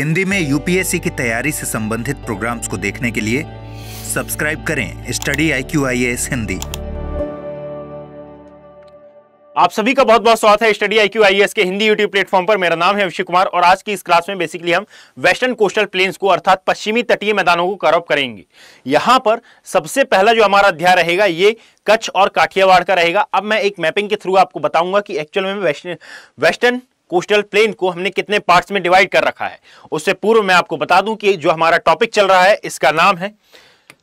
हिंदी में यूपीएससी की तैयारी से संबंधित प्रोग्राम्स को देखने के लिए सब्सक्राइब करें study I Q I S Hindi आप सभी का बहुत बहुत स्वागत है study I Q I S के हिंदी यूट्यूब प्लेटफॉर्म पर मेरा नाम है अभिषेक कुमार और आज की इस क्लास में बेसिकली हम वेस्टर्न कोस्टल प्लेन्स को अर्थात पश्चिमी तटीय मैदानों को कवर करेंगे यहां पर सबसे पहला जो हमारा अध्याय रहेगा ये कच्छ और काठियावाड़ का रहेगा अब मैं एक मैपिंग के थ्रू आपको बताऊंगा कि एक्चुअल में वेस्टर्न वेस्टर्न कोस्टल प्लेन को हमने कितने पार्ट्स में डिवाइड कर रखा है उससे पूर्व मैं आपको बता दूं कि जो हमारा टॉपिक चल रहा है इसका नाम है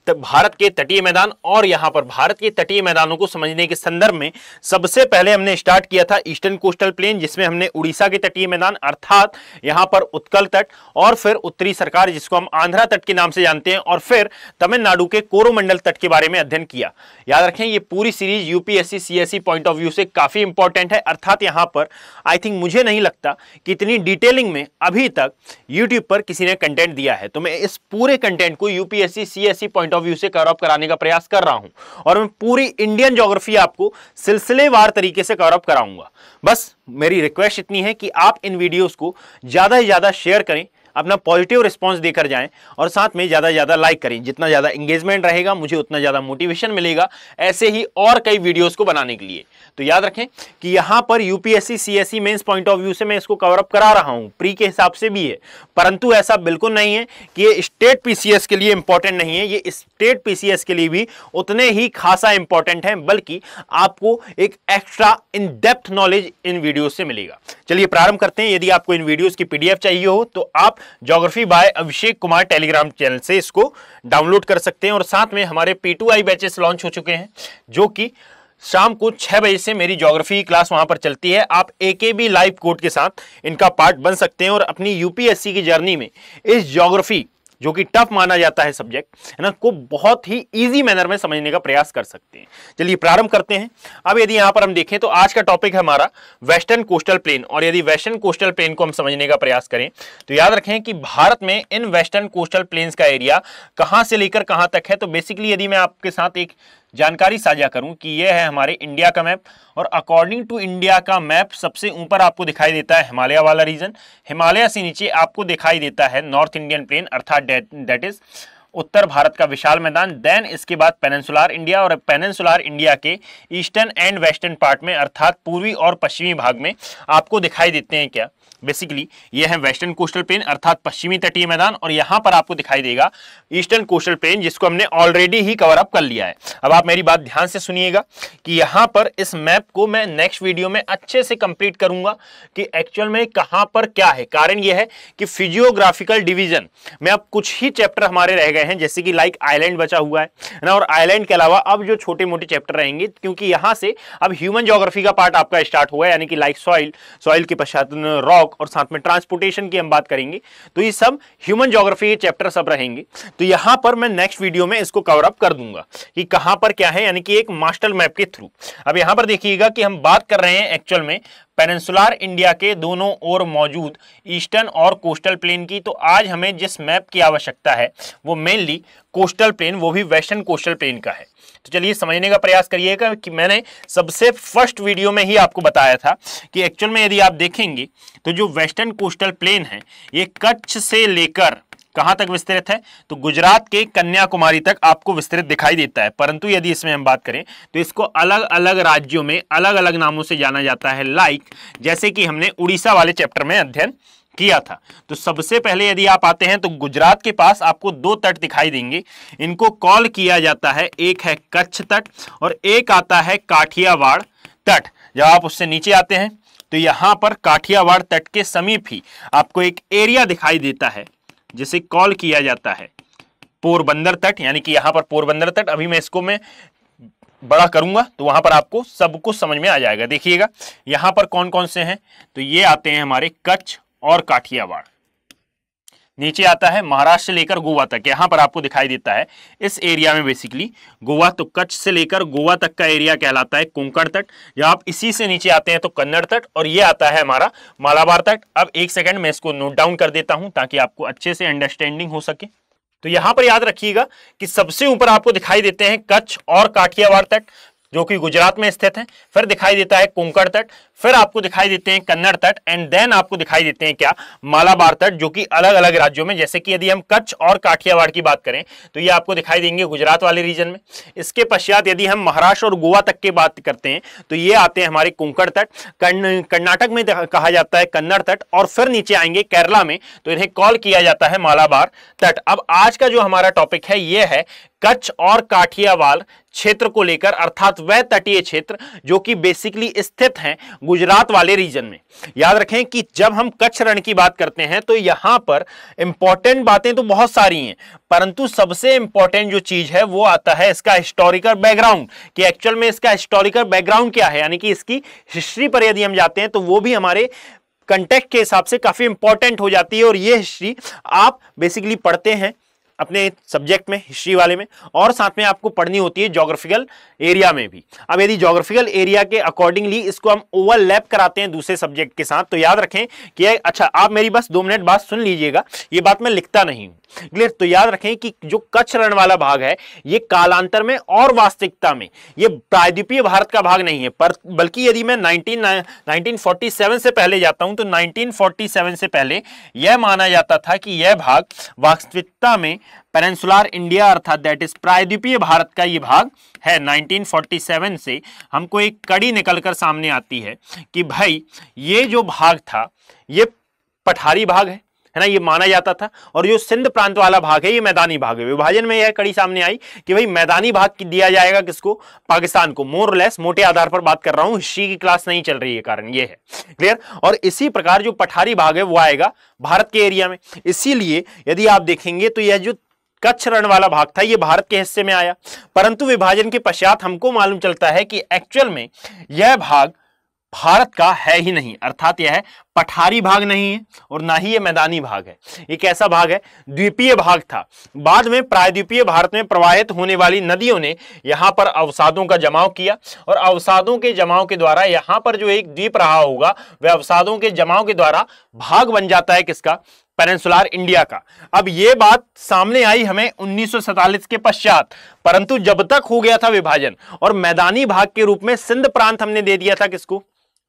तो भारत के तटीय मैदान और यहाँ पर भारत के तटीय मैदानों को समझने के संदर्भ में सबसे पहले हमने स्टार्ट किया था ईस्टर्न कोस्टल प्लेन जिसमें हमने उड़ीसा के तटीय मैदान अर्थात यहाँ पर उत्कल तट और फिर उत्तरी सरकार जिसको हम आंध्रा तट के नाम से जानते हैं और फिर तमिलनाडु के कोरोमंडल तट के बारे में अध्ययन किया याद रखें ये पूरी series UPSC CSC point of view से काफी इंपॉर्टेंट है अर्थात यहाँ पर आई थिंक मुझे नहीं लगता कि इतनी डिटेलिंग में अभी तक यूट्यूब पर किसी ने कंटेंट दिया है तो मैं इस पूरे कंटेंट को UPSC CSC point of view से कवरअप कराने का प्रयास कर रहा हूं और मैं पूरी इंडियन ज्योग्राफी आपको सिलसिलेवार तरीके से कवरअप कराऊंगा बस मेरी रिक्वेस्ट इतनी है कि आप इन वीडियोस को ज़्यादा से ज़्यादा शेयर करें अपना पॉजिटिव रिस्पॉन्स देकर जाएं और साथ में ज़्यादा से ज़्यादा लाइक करें जितना ज़्यादा एंगेजमेंट रहेगा मुझे उतना ज़्यादा मोटिवेशन मिलेगा ऐसे ही और कई वीडियोज़ को बनाने के लिए तो याद रखें कि यहाँ पर UPSC CSC mains point of view से मैं इसको कवरअप करा रहा हूँ प्री के हिसाब से भी है परंतु ऐसा बिल्कुल नहीं है कि ये स्टेट पीसीएस के लिए इंपॉर्टेंट नहीं है ये स्टेट पीसीएस के लिए भी उतने ही खासा इंपॉर्टेंट है बल्कि आपको एक एक्स्ट्रा इन डेप्थ नॉलेज इन वीडियो से मिलेगा चलिए प्रारंभ करते हैं यदि आपको इन वीडियोज़ की पीडीएफ चाहिए हो तो आप geography by Abhishek Kumar Telegram channel से इसको डाउनलोड कर सकते हैं और साथ में हमारे P two I batches launch हो चुके हैं जो कि शाम को छः बजे से मेरी ज्योग्राफी क्लास वहां पर चलती है आप ए के बी लाइव कोड के साथ इनका पार्ट बन सकते हैं और अपनी यूपीएससी की जर्नी में इस ज्योग्राफी जो कि टफ माना जाता है सब्जेक्ट है ना को बहुत ही ईजी मैनर में समझने का प्रयास कर सकते हैं चलिए प्रारंभ करते हैं अब यदि यहाँ पर हम देखें तो आज का टॉपिक है हमारा वेस्टर्न कोस्टल प्लेन और यदि वेस्टर्न कोस्टल प्लेन को हम समझने का प्रयास करें तो याद रखें कि भारत में इन वेस्टर्न कोस्टल प्लेन्स का एरिया कहाँ से लेकर कहाँ तक है तो बेसिकली यदि मैं आपके साथ एक जानकारी साझा करूं कि यह है हमारे इंडिया का मैप और अकॉर्डिंग टू इंडिया का मैप सबसे ऊपर आपको दिखाई देता है हिमालय वाला रीजन हिमालय से नीचे आपको दिखाई देता है नॉर्थ इंडियन प्लेन अर्थात डेट इज उत्तर भारत का विशाल मैदान देन इसके बाद पेनेंसुलर इंडिया और पेनेंसुलर इंडिया के ईस्टर्न एंड वेस्टर्न पार्ट में अर्थात पूर्वी और पश्चिमी भाग में आपको दिखाई देते हैं क्या बेसिकली ये है वेस्टर्न कोस्टल प्लेन अर्थात पश्चिमी तटीय मैदान और यहां पर आपको दिखाई देगा ईस्टर्न कोस्टल प्लेन जिसको हमने ऑलरेडी ही कवर अप कर लिया है अब आप मेरी बात ध्यान से सुनिएगा कि यहाँ पर इस मैप को मैं नेक्स्ट वीडियो में अच्छे से कंप्लीट करूंगा कि एक्चुअल में कहां पर क्या है कारण यह है कि फिजियोग्राफिकल डिविजन में अब कुछ ही चैप्टर हमारे रह गए हैं जैसे कि लाइक आइलैंड बचा हुआ है ना और आइलैंड के अलावा अब जो छोटे मोटे चैप्टर रहेंगे क्योंकि यहाँ से अब ह्यूमन जोग्राफी का पार्ट आपका स्टार्ट हुआ है यानी कि लाइक सॉइल सॉइल के पश्चात रॉक और साथ में ट्रांसपोर्टेशन की हम बात करेंगे तो ये सब ह्यूमन जोग्राफी के चैप्टर सब रहेंगे तो यहाँ पर मैं नेक्स्ट वीडियो में इसको कवरअप कर दूंगा कि कहाँ पर क्या है यानी कि एक मास्टर मैप के थ्रू अब यहाँ पर देखिएगा कि हम बात कर रहे हैं एक्चुअल में पेनसुलर इंडिया के दोनों ओर मौजूद ईस्टर्न और कोस्टल प्लेन की तो आज हमें जिस मैप की आवश्यकता है वो मेनली कोस्टल प्लेन वो भी वेस्टर्न कोस्टल प्लेन का है तो चलिए समझने का प्रयास करिएगा कि मैंने सबसे फर्स्ट वीडियो में ही आपको बताया था कि एक्चुअल में यदि आप देखेंगे तो जो वेस्टर्न कोस्टल प्लेन है ये कच्छ से लेकर कहां तक विस्तृत है तो गुजरात के कन्याकुमारी तक आपको विस्तृत दिखाई देता है परंतु यदि इसमें हम बात करें तो इसको अलग अलग राज्यों में अलग अलग नामों से जाना जाता है लाइक जैसे कि हमने उड़ीसा वाले चैप्टर में अध्ययन किया था तो सबसे पहले यदि आप आते हैं तो गुजरात के पास आपको दो तट दिखाई देंगे इनको कॉल किया जाता है एक है कच्छ तट और एक आता है काठियावाड़ तट जब आप उससे नीचे आते हैं तो यहां पर काठियावाड़ तट के समीप ही आपको एक एरिया दिखाई देता है जिसे कॉल किया जाता है पोरबंदर तट यानी कि यहाँ पर पोरबंदर तट अभी मैं इसको मैं बड़ा करूंगा तो वहां पर आपको सब कुछ समझ में आ जाएगा देखिएगा यहाँ पर कौन कौन से हैं तो ये आते हैं हमारे कच्छ और काठियावाड़ नीचे आता है महाराष्ट्र से लेकर गोवा तक यहाँ पर आपको दिखाई देता है इस एरिया में बेसिकली गोवा तो कच्छ से लेकर गोवा तक का एरिया कहलाता है कोंकण तट या आप इसी से नीचे आते हैं तो कन्नड़ तट और ये आता है हमारा मालाबार तट अब एक सेकंड मैं इसको नोट डाउन कर देता हूं ताकि आपको अच्छे से अंडरस्टैंडिंग हो सके तो यहां पर याद रखिएगा कि सबसे ऊपर आपको दिखाई देते हैं कच्छ और काठियावाड़ तट जो कि गुजरात में स्थित है फिर दिखाई देता है कोंकण तट फिर आपको दिखाई देते हैं कन्नड़ तट एंड देन आपको दिखाई देते हैं क्या मालाबार तट जो कि अलग अलग राज्यों में जैसे कि यदि हम कच्छ और काठियावाड़ की बात करें तो ये आपको दिखाई देंगे गुजरात वाले रीजन में इसके पश्चात यदि हम महाराष्ट्र और गोवा तक की बात करते हैं तो ये आते हैं हमारे कोंकण तट कर्नाटक में कहा जाता है कन्नड़ तट और फिर नीचे आएंगे केरला में तो इन्हें कॉल किया जाता है मालाबार तट अब आज का जो हमारा टॉपिक है ये है कच्छ और काठियावाल क्षेत्र को लेकर अर्थात वह तटीय क्षेत्र जो कि बेसिकली स्थित हैं गुजरात वाले रीजन में याद रखें कि जब हम कच्छ रण की बात करते हैं तो यहां पर इंपॉर्टेंट बातें तो बहुत सारी हैं परंतु सबसे इंपॉर्टेंट जो चीज है वो आता है इसका हिस्टोरिकल बैकग्राउंड कि एक्चुअल में इसका हिस्टोरिकल बैकग्राउंड क्या है यानी कि इसकी हिस्ट्री पर यदि हम जाते हैं तो वो भी हमारे कंटेक्ट के हिसाब से काफी इंपॉर्टेंट हो जाती है और ये हिस्ट्री आप बेसिकली पढ़ते हैं अपने सब्जेक्ट में हिस्ट्री वाले में और साथ में आपको पढ़नी होती है जोग्राफिकल एरिया में भी अब यदि ज्योग्राफिकल एरिया के अकॉर्डिंगली इसको हम ओवरलैप कराते हैं दूसरे सब्जेक्ट के साथ तो याद रखें कि अच्छा आप मेरी बस दो मिनट बात सुन लीजिएगा ये बात मैं लिखता नहीं हूँ क्लियर तो याद रखें कि जो कच्छ रण वाला भाग है ये कालांतर में और वास्तविकता में ये प्रायद्वीपीय भारत का भाग नहीं है पर बल्कि यदि मैं नाइनटीन 1947 से पहले जाता हूं तो नाइनटीन से पहले यह माना जाता था कि यह भाग वास्तविकता में पेनसुलार इंडिया अर्थात दैट इज प्रायद्वीपीय भारत का ये भाग है 1947 से हमको एक कड़ी निकलकर सामने आती है कि भाई ये जो भाग था ये पठारी भाग है है ना ये माना जाता था और जो सिंध प्रांत वाला भाग है ये मैदानी भाग है विभाजन में यह कड़ी सामने आई कि भाई मैदानी भाग दिया जाएगा किसको पाकिस्तान को मोर लेस मोटे आधार पर बात कर रहा हूं हिस्ट्री की क्लास नहीं चल रही है कारण ये है क्लियर और इसी प्रकार जो पठारी भाग है वो आएगा भारत के एरिया में इसीलिए यदि आप देखेंगे तो यह जो कच्छ रण वाला भाग था ये भारत के हिस्से में आया परंतु विभाजन के पश्चात हमको मालूम चलता है कि एक्चुअल में यह भाग भारत का है ही नहीं अर्थात यह पठारी भाग नहीं है और ना ही यह मैदानी भाग है एक कैसा भाग है द्वीपीय भाग था बाद में प्रायद्वीपीय भारत में प्रवाहित होने वाली नदियों ने यहां पर अवसादों का जमाव किया और अवसादों के जमाव के द्वारा यहां पर जो एक द्वीप रहा होगा वह अवसादों के जमाव के द्वारा भाग बन जाता है किसका पेरेंसुलर इंडिया का अब ये बात सामने आई हमें उन्नीस के पश्चात परंतु जब तक हो गया था विभाजन और मैदानी भाग के रूप में सिंध प्रांत हमने दे दिया था किसको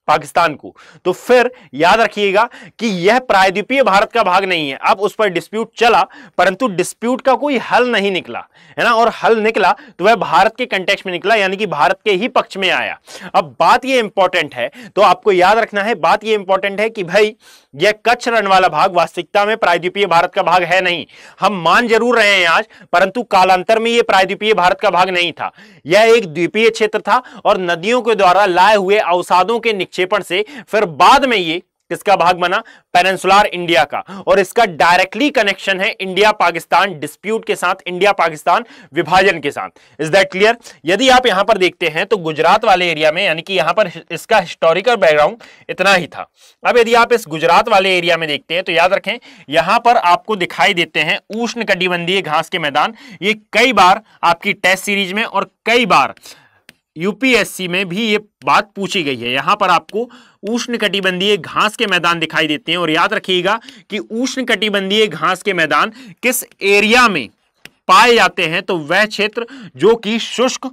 पाकिस्तान को तो फिर याद रखिएगा कि यह प्रायद्वीपीय भारत का भाग नहीं है अब उस पर डिस्प्यूट चला परंतु डिस्प्यूट का कोई हल नहीं निकला है ना और हल निकला तो वह भारत के कंटेक्स में निकला यानी कि भारत के ही पक्ष में आया अब बात यह इंपॉर्टेंट है तो आपको याद रखना है बात यह इंपॉर्टेंट है कि भाई यह कच्छ रन वाला भाग वास्तविकता में प्रायद्वीपीय भारत का भाग है नहीं हम मान जरूर रहे हैं आज परंतु कालांतर में यह प्रायद्वीपीय भारत का भाग नहीं था यह एक द्वीपीय क्षेत्र था और नदियों के द्वारा लाए हुए अवसादों के निक्षेप विक्षेपण से फिर बाद में ये किसका भाग बना पेनसुलर इंडिया का और इसका डायरेक्टली कनेक्शन है इंडिया पाकिस्तान डिस्प्यूट के साथ इंडिया पाकिस्तान विभाजन के साथ इज दैट क्लियर यदि आप यहां पर देखते हैं तो गुजरात वाले एरिया में यानी कि यहां पर इसका हिस्टोरिकल बैकग्राउंड इतना ही था अब यदि आप इस गुजरात वाले एरिया में देखते हैं तो याद रखें यहां पर आपको दिखाई देते हैं उष्ण घास के मैदान ये कई बार आपकी टेस्ट सीरीज में और कई बार यूपीएससी में भी ये बात पूछी गई है यहां पर आपको उष्णकटिबंधीय घास के मैदान दिखाई देते हैं और याद रखिएगा कि उष्णकटिबंधीय घास के मैदान किस एरिया में पाए जाते हैं तो वह क्षेत्र जो कि शुष्क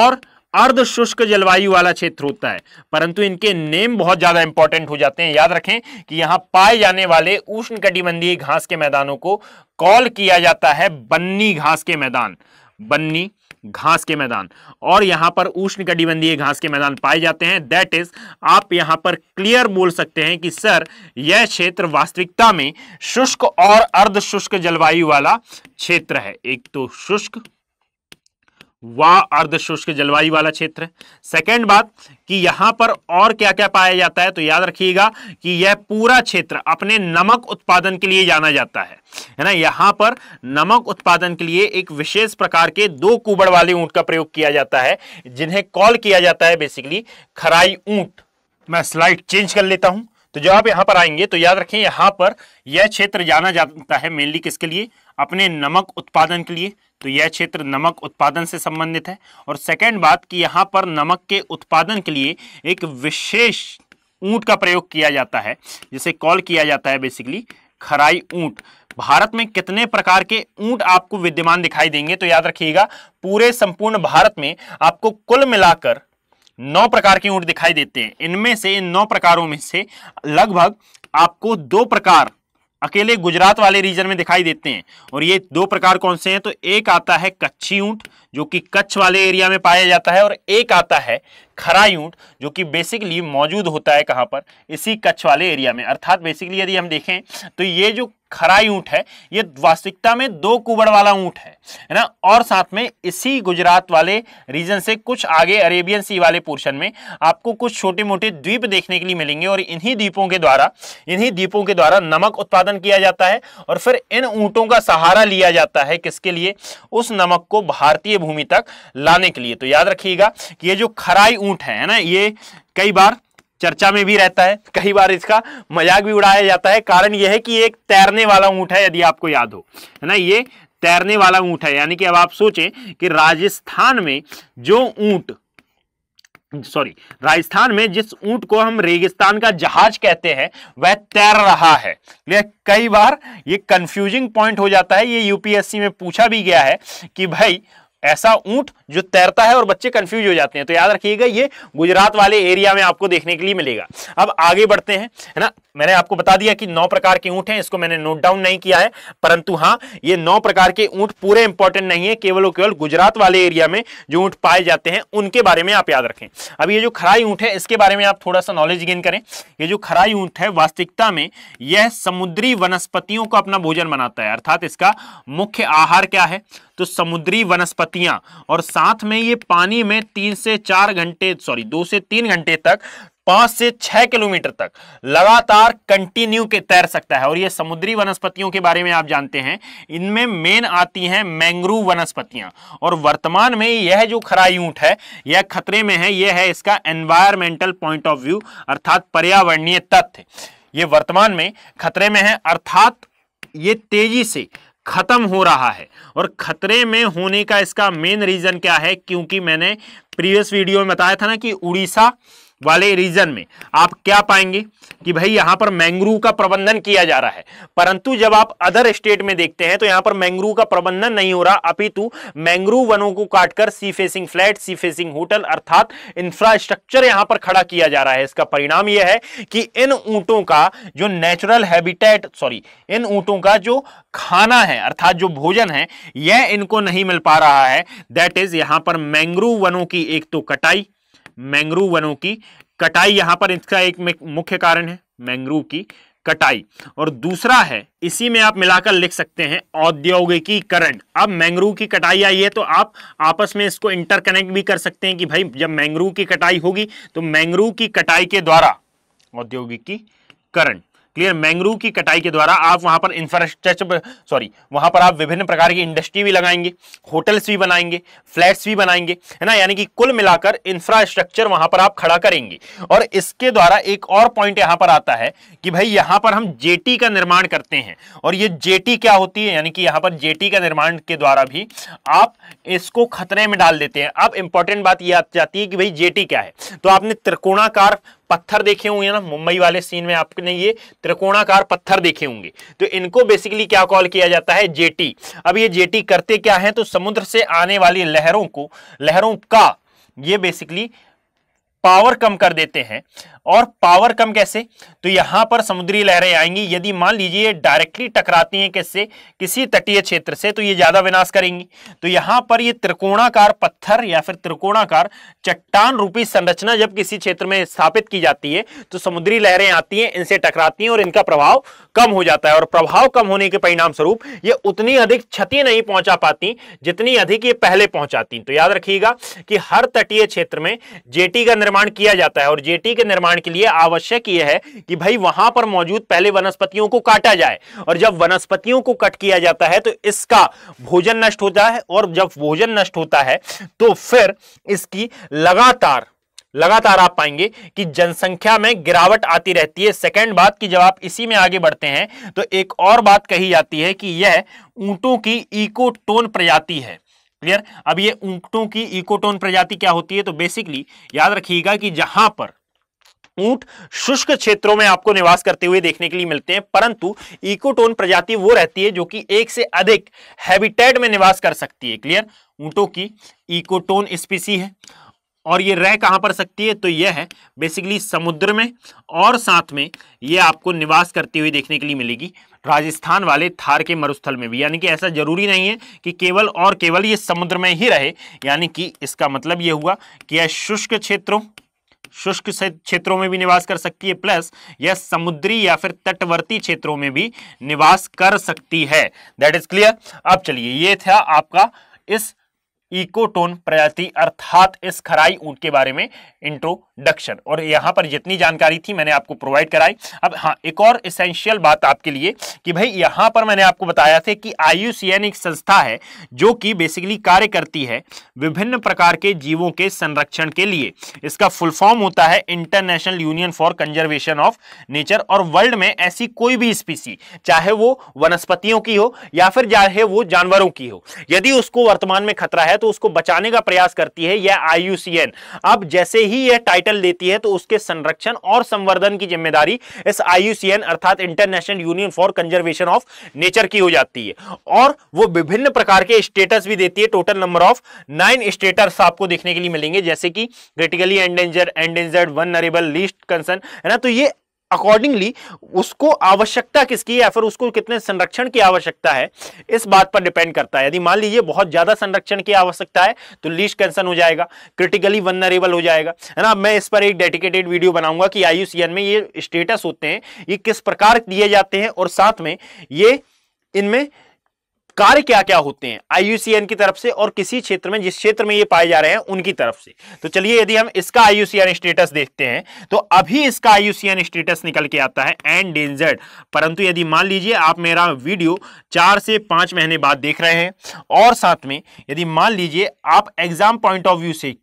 और अर्ध शुष्क जलवायु वाला क्षेत्र होता है परंतु इनके नेम बहुत ज्यादा इंपॉर्टेंट हो जाते हैं याद रखें कि यहां पाए जाने वाले उष्ण कटिबंधीय घास के मैदानों को कॉल किया जाता है बन्नी घास के मैदान बन्नी घास के मैदान और यहां पर उष्ण कटिबंधीय घास के मैदान पाए जाते हैं दैट इज आप यहां पर क्लियर बोल सकते हैं कि सर यह क्षेत्र वास्तविकता में शुष्क और अर्ध शुष्क जलवायु वाला क्षेत्र है एक तो शुष्क व अर्धशुष्क जलवायु वाला क्षेत्र है सेकेंड बात कि यहां पर और क्या क्या पाया जाता है तो याद रखिएगा कि यह पूरा क्षेत्र अपने नमक उत्पादन के लिए जाना जाता है है ना यहां पर नमक उत्पादन के लिए एक विशेष प्रकार के दो कुबड़ वाले ऊंट का प्रयोग किया जाता है जिन्हें कॉल किया जाता है बेसिकली खराई ऊंट मैं स्लाइड चेंज कर लेता हूं तो जब आप यहाँ पर आएंगे तो याद रखें यहाँ पर यह क्षेत्र जाना जाता है मेनली किसके लिए अपने नमक उत्पादन के लिए तो यह क्षेत्र नमक उत्पादन से संबंधित है और सेकेंड बात कि यहाँ पर नमक के उत्पादन के लिए एक विशेष ऊंट का प्रयोग किया जाता है जिसे कॉल किया जाता है बेसिकली खराई ऊंट भारत में कितने प्रकार के ऊंट आपको विद्यमान दिखाई देंगे तो याद रखिएगा पूरे संपूर्ण भारत में आपको कुल मिलाकर नौ प्रकार के ऊंट दिखाई देते हैं इनमें से इन नौ प्रकारों में से लगभग आपको दो प्रकार अकेले गुजरात वाले रीजन में दिखाई देते हैं और ये दो प्रकार कौन से हैं तो एक आता है कच्ची ऊंट जो कि कच्छ वाले एरिया में पाया जाता है और एक आता है खरा यूंट जो कि बेसिकली मौजूद होता है कहाँ पर इसी कच्छ वाले एरिया में अर्थात बेसिकली यदि हम देखें तो ये जो खरा ऊँट है ये वास्तविकता में दो कुबड़ वाला ऊँट है है ना और साथ में इसी गुजरात वाले रीजन से कुछ आगे अरेबियन सी वाले पोर्शन में आपको कुछ छोटे मोटे द्वीप देखने के लिए मिलेंगे और इन्हीं द्वीपों के द्वारा इन्हीं द्वीपों के द्वारा नमक उत्पादन किया जाता है और फिर इन ऊंटों का सहारा लिया जाता है किसके लिए उस नमक को भारतीय भूमि तक लाने के लिए तो याद रखिएगा कि ये जो खराई ऊँट ऊंट है ना ये कई बार चर्चा में भी रहता है कई बार इसका मजाक भी उड़ाया जाता है कारण यह है कि एक तैरने वाला ऊंट है यदि आपको याद हो है ना ये तैरने वाला ऊंट है यानी कि अब आप सोचें कि राजस्थान में जो ऊंट सॉरी राजस्थान में जिस ऊंट को हम रेगिस्तान का जहाज कहते हैं वह तैर रहा है कई बार ये कंफ्यूजिंग पॉइंट हो जाता है ये यूपीएससी में पूछा भी गया है कि भाई ऐसा ऊंट जो तैरता है और बच्चे कंफ्यूज हो जाते हैं तो याद रखिएगा ये गुजरात वाले एरिया में आपको देखने के लिए मिलेगा अब आगे बढ़ते हैं है ना मैंने आपको बता दिया कि नौ प्रकार के ऊंट हैं इसको मैंने नोट डाउन नहीं किया है परंतु हाँ ये नौ प्रकार के ऊंट पूरे इंपॉर्टेंट नहीं है केवल और केवल गुजरात वाले एरिया में जो ऊंट पाए जाते हैं उनके बारे में आप याद रखें अब ये जो खराई ऊंट है इसके बारे में आप थोड़ा सा नॉलेज गेन करें ये जो खराई ऊंट है वास्तविकता में यह समुद्री वनस्पतियों को अपना भोजन बनाता है अर्थात इसका मुख्य आहार क्या है तो समुद्री वनस्पति पत्तियां और साथ में ये पानी में तीन से चार घंटे सॉरी दो से तीन घंटे तक पांच से छह किलोमीटर तक लगातार कंटिन्यू के तैर सकता है और ये समुद्री वनस्पतियों के बारे में आप जानते हैं इनमें मेन आती हैं मैंग्रोव वनस्पतियां और वर्तमान में यह जो खराई ऊंट है यह खतरे में है यह है इसका एनवायरमेंटल पॉइंट ऑफ व्यू अर्थात पर्यावरणीय तथ्य ये वर्तमान में खतरे में है अर्थात ये तेजी से खत्म हो रहा है और खतरे में होने का इसका मेन रीजन क्या है क्योंकि मैंने प्रीवियस वीडियो में बताया था ना कि उड़ीसा वाले रीजन में आप क्या पाएंगे कि भाई यहाँ पर मैंग्रूव का प्रबंधन किया जा रहा है परंतु जब आप अदर स्टेट में देखते हैं तो यहाँ पर मैंग्रूव का प्रबंधन नहीं हो रहा अपितु मैंग्रूव वनों को काटकर sea facing flat sea facing hotel अर्थात इंफ्रास्ट्रक्चर यहाँ पर खड़ा किया जा रहा है इसका परिणाम यह है कि इन ऊँटों का जो नेचुरल हैबिटेट सॉरी इन ऊँटों का जो खाना है अर्थात जो भोजन है यह इनको नहीं मिल पा रहा है दैट इज यहाँ पर मैंग्रूव वनों की एक तो कटाई मैंग्रोव वनों की कटाई यहां पर इसका एक मुख्य कारण है मैंग्रोव की कटाई और दूसरा है इसी में आप मिलाकर लिख सकते हैं औद्योगिकीकरण अब मैंग्रोव की कटाई आई है तो आप आपस में इसको इंटरकनेक्ट भी कर सकते हैं कि भाई जब मैंग्रोव की कटाई होगी तो मैंग्रोव की कटाई के द्वारा औद्योगिकीकरण क्लियर मैंग्रोव की कटाई के द्वारा आप वहां पर इंफ्रास्ट्रक्चर सॉरी वहां पर आप विभिन्न प्रकार की इंडस्ट्री भी लगाएंगे होटल्स भी बनाएंगे फ्लैट्स भी बनाएंगे है ना यानी कि कुल मिलाकर इंफ्रास्ट्रक्चर वहां पर आप खड़ा करेंगे और इसके द्वारा एक और पॉइंट यहां पर आता है कि भाई यहां पर हम जेटी का निर्माण करते हैं और ये जेटी क्या होती है यानी कि यहां पर जेटी का निर्माण के द्वारा भी आप इसको खतरे में डाल देते हैं अब इंपॉर्टेंट बात यह आती है कि भाई जेटी क्या है तो आपने त्रिकोणाकार पत्थर देखे होंगे ना मुंबई वाले सीन में आपने ये त्रिकोणाकार पत्थर देखे होंगे तो इनको बेसिकली क्या कॉल किया जाता है जेटी अब ये जेटी करते क्या है तो समुद्र से आने वाली लहरों को लहरों का ये बेसिकली पावर कम कर देते हैं और पावर कम कैसे तो यहां पर समुद्री लहरें आएंगी यदि मान लीजिए डायरेक्टली टकराती हैं किससे किसी तटीय क्षेत्र से तो ये ज़्यादा विनाश करेंगी तो यहां पर ये त्रिकोणाकार पत्थर या फिर त्रिकोणाकार चट्टान रूपी संरचना जब किसी क्षेत्र में स्थापित की जाती है तो समुद्री लहरें आती हैं इनसे टकराती हैं और इनका प्रभाव कम हो जाता है और प्रभाव कम होने के परिणाम स्वरूप ये उतनी अधिक क्षति नहीं पहुंचा पाती जितनी अधिक ये पहले पहुंचाती तो याद रखिएगा कि हर तटीय क्षेत्र में जेटी का निर्माण किया जाता है और जेटी के निर्माण निर्माण के लिए आवश्यक यह है कि भाई वहां पर मौजूद पहले वनस्पतियों को काटा जाए और जब वनस्पतियों को कट किया जाता है तो इसका भोजन नष्ट होता है और जब भोजन नष्ट होता है तो फिर इसकी लगातार लगातार आप पाएंगे कि जनसंख्या में गिरावट आती रहती है सेकंड बात की जब आप इसी में आगे बढ़ते हैं तो एक और बात कही जाती है कि यह ऊंटों की इकोटोन प्रजाति है क्लियर अब ये ऊंटों की इकोटोन प्रजाति क्या होती है तो बेसिकली याद रखिएगा कि जहां पर ऊंट शुष्क क्षेत्रों में आपको निवास करते हुए देखने के लिए मिलते हैं परंतु इकोटोन प्रजाति वो रहती है जो कि एक से अधिक हैबिटेट में निवास कर सकती है क्लियर ऊंटों की इकोटोन स्पीसी है और ये रह कहाँ पर सकती है तो यह है बेसिकली समुद्र में और साथ में ये आपको निवास करती हुई देखने के लिए मिलेगी राजस्थान वाले थार के मरुस्थल में भी यानी कि ऐसा जरूरी नहीं है कि केवल और केवल ये समुद्र में ही रहे यानी कि इसका मतलब ये हुआ कि यह शुष्क क्षेत्रों शुष्क क्षेत्रों में भी निवास कर सकती है प्लस यह समुद्री या फिर तटवर्ती क्षेत्रों में भी निवास कर सकती है दैट इज क्लियर अब चलिए ये था आपका इस इकोटोन प्रजाति अर्थात इस खराई ऊंट के बारे में इंट्रोडक्शन और यहां पर जितनी जानकारी थी मैंने आपको प्रोवाइड कराई अब हाँ एक और इसेंशियल बात आपके लिए कि भाई यहां पर मैंने आपको बताया था कि आई एक संस्था है जो कि बेसिकली कार्य करती है विभिन्न प्रकार के जीवों के संरक्षण के लिए इसका फुल फॉर्म होता है international union for conservation of nature और वर्ल्ड में ऐसी कोई भी स्पीसी चाहे वो वनस्पतियों की हो या फिर चाहे वो जानवरों की हो यदि उसको वर्तमान में खतरा है तो उसको बचाने का प्रयास करती है यह आईयूसीएन अब जैसे ही यह टाइटल देती है तो उसके संरक्षण और संवर्धन की जिम्मेदारी इस आईयूसीएन अर्थात international union for conservation of nature की हो जाती है और वो विभिन्न प्रकार के स्टेटस भी देती है total number of nine status आपको देखने के लिए मिलेंगे जैसे कि critically endangered endangered one list concern है ना तो ये अकॉर्डिंगली उसको आवश्यकता किसकी या फिर उसको कितने संरक्षण की आवश्यकता है इस बात पर डिपेंड करता है यदि मान लीजिए बहुत ज्यादा संरक्षण की आवश्यकता है तो लीस्ट कंसर्न हो जाएगा क्रिटिकली वनरेबल हो जाएगा है ना मैं इस पर एक डेडिकेटेड वीडियो बनाऊंगा कि आयुसीएन में ये स्टेटस होते हैं ये किस प्रकार दिए जाते हैं और साथ में ये इनमें कार्य क्या क्या होते हैं आईयूसीएन की तरफ से और किसी क्षेत्र में जिस क्षेत्र में ये पाए जा रहे हैं उनकी तरफ से तो चलिए यदि हम इसका आईयूसीएन स्टेटस देखते हैं तो अभी इसका आईयूसीएन स्टेटस निकल के आता है एंड डेंजर्ड परंतु यदि मान लीजिए आप मेरा वीडियो चार से पांच महीने बाद देख रहे हैं और साथ में यदि मान लीजिए आप एग्जाम पॉइंट ऑफ व्यू से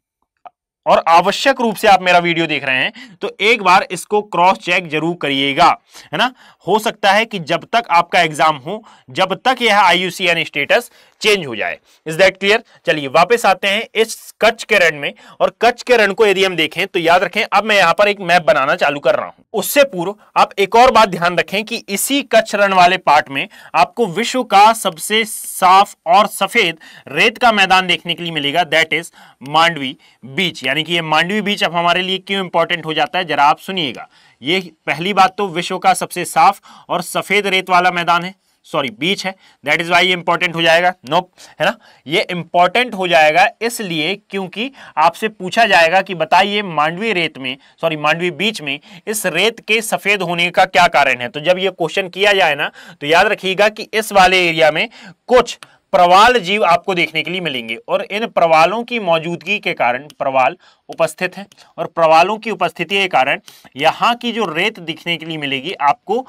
और आवश्यक रूप से आप मेरा वीडियो देख रहे हैं तो एक बार इसको क्रॉस चेक जरूर करिएगा है ना हो सकता है कि जब तक आपका एग्जाम हो जब तक यह आई स्टेटस चेंज हो जाए इज दैट क्लियर चलिए वापस आते हैं इस कच्छ के रण में और कच्छ के रण को यदि हम देखें तो याद रखें अब मैं यहाँ पर एक मैप बनाना चालू कर रहा हूं उससे पूर्व आप एक और बात ध्यान रखें कि इसी कच्छ रण वाले पार्ट में आपको विश्व का सबसे साफ और सफेद रेत का मैदान देखने के लिए मिलेगा दैट इज मांडवी बीच यानी कि ये मांडवी बीच अब हमारे लिए क्यों इंपॉर्टेंट हो जाता है जरा आप सुनिएगा ये पहली बात तो विश्व का सबसे साफ और सफेद रेत वाला मैदान है सॉरी बीच है दैट इज वाई ये इंपॉर्टेंट हो जाएगा नो nope, है ना ये इंपॉर्टेंट हो जाएगा इसलिए क्योंकि आपसे पूछा जाएगा कि बताइए मांडवी रेत में सॉरी मांडवी बीच में इस रेत के सफेद होने का क्या कारण है तो जब ये क्वेश्चन किया जाए ना तो याद रखिएगा कि इस वाले एरिया में कुछ प्रवाल जीव आपको देखने के लिए मिलेंगे और इन प्रवालों की मौजूदगी के कारण प्रवाल उपस्थित हैं और प्रवालों की उपस्थिति के कारण यहाँ की जो रेत दिखने के लिए मिलेगी आपको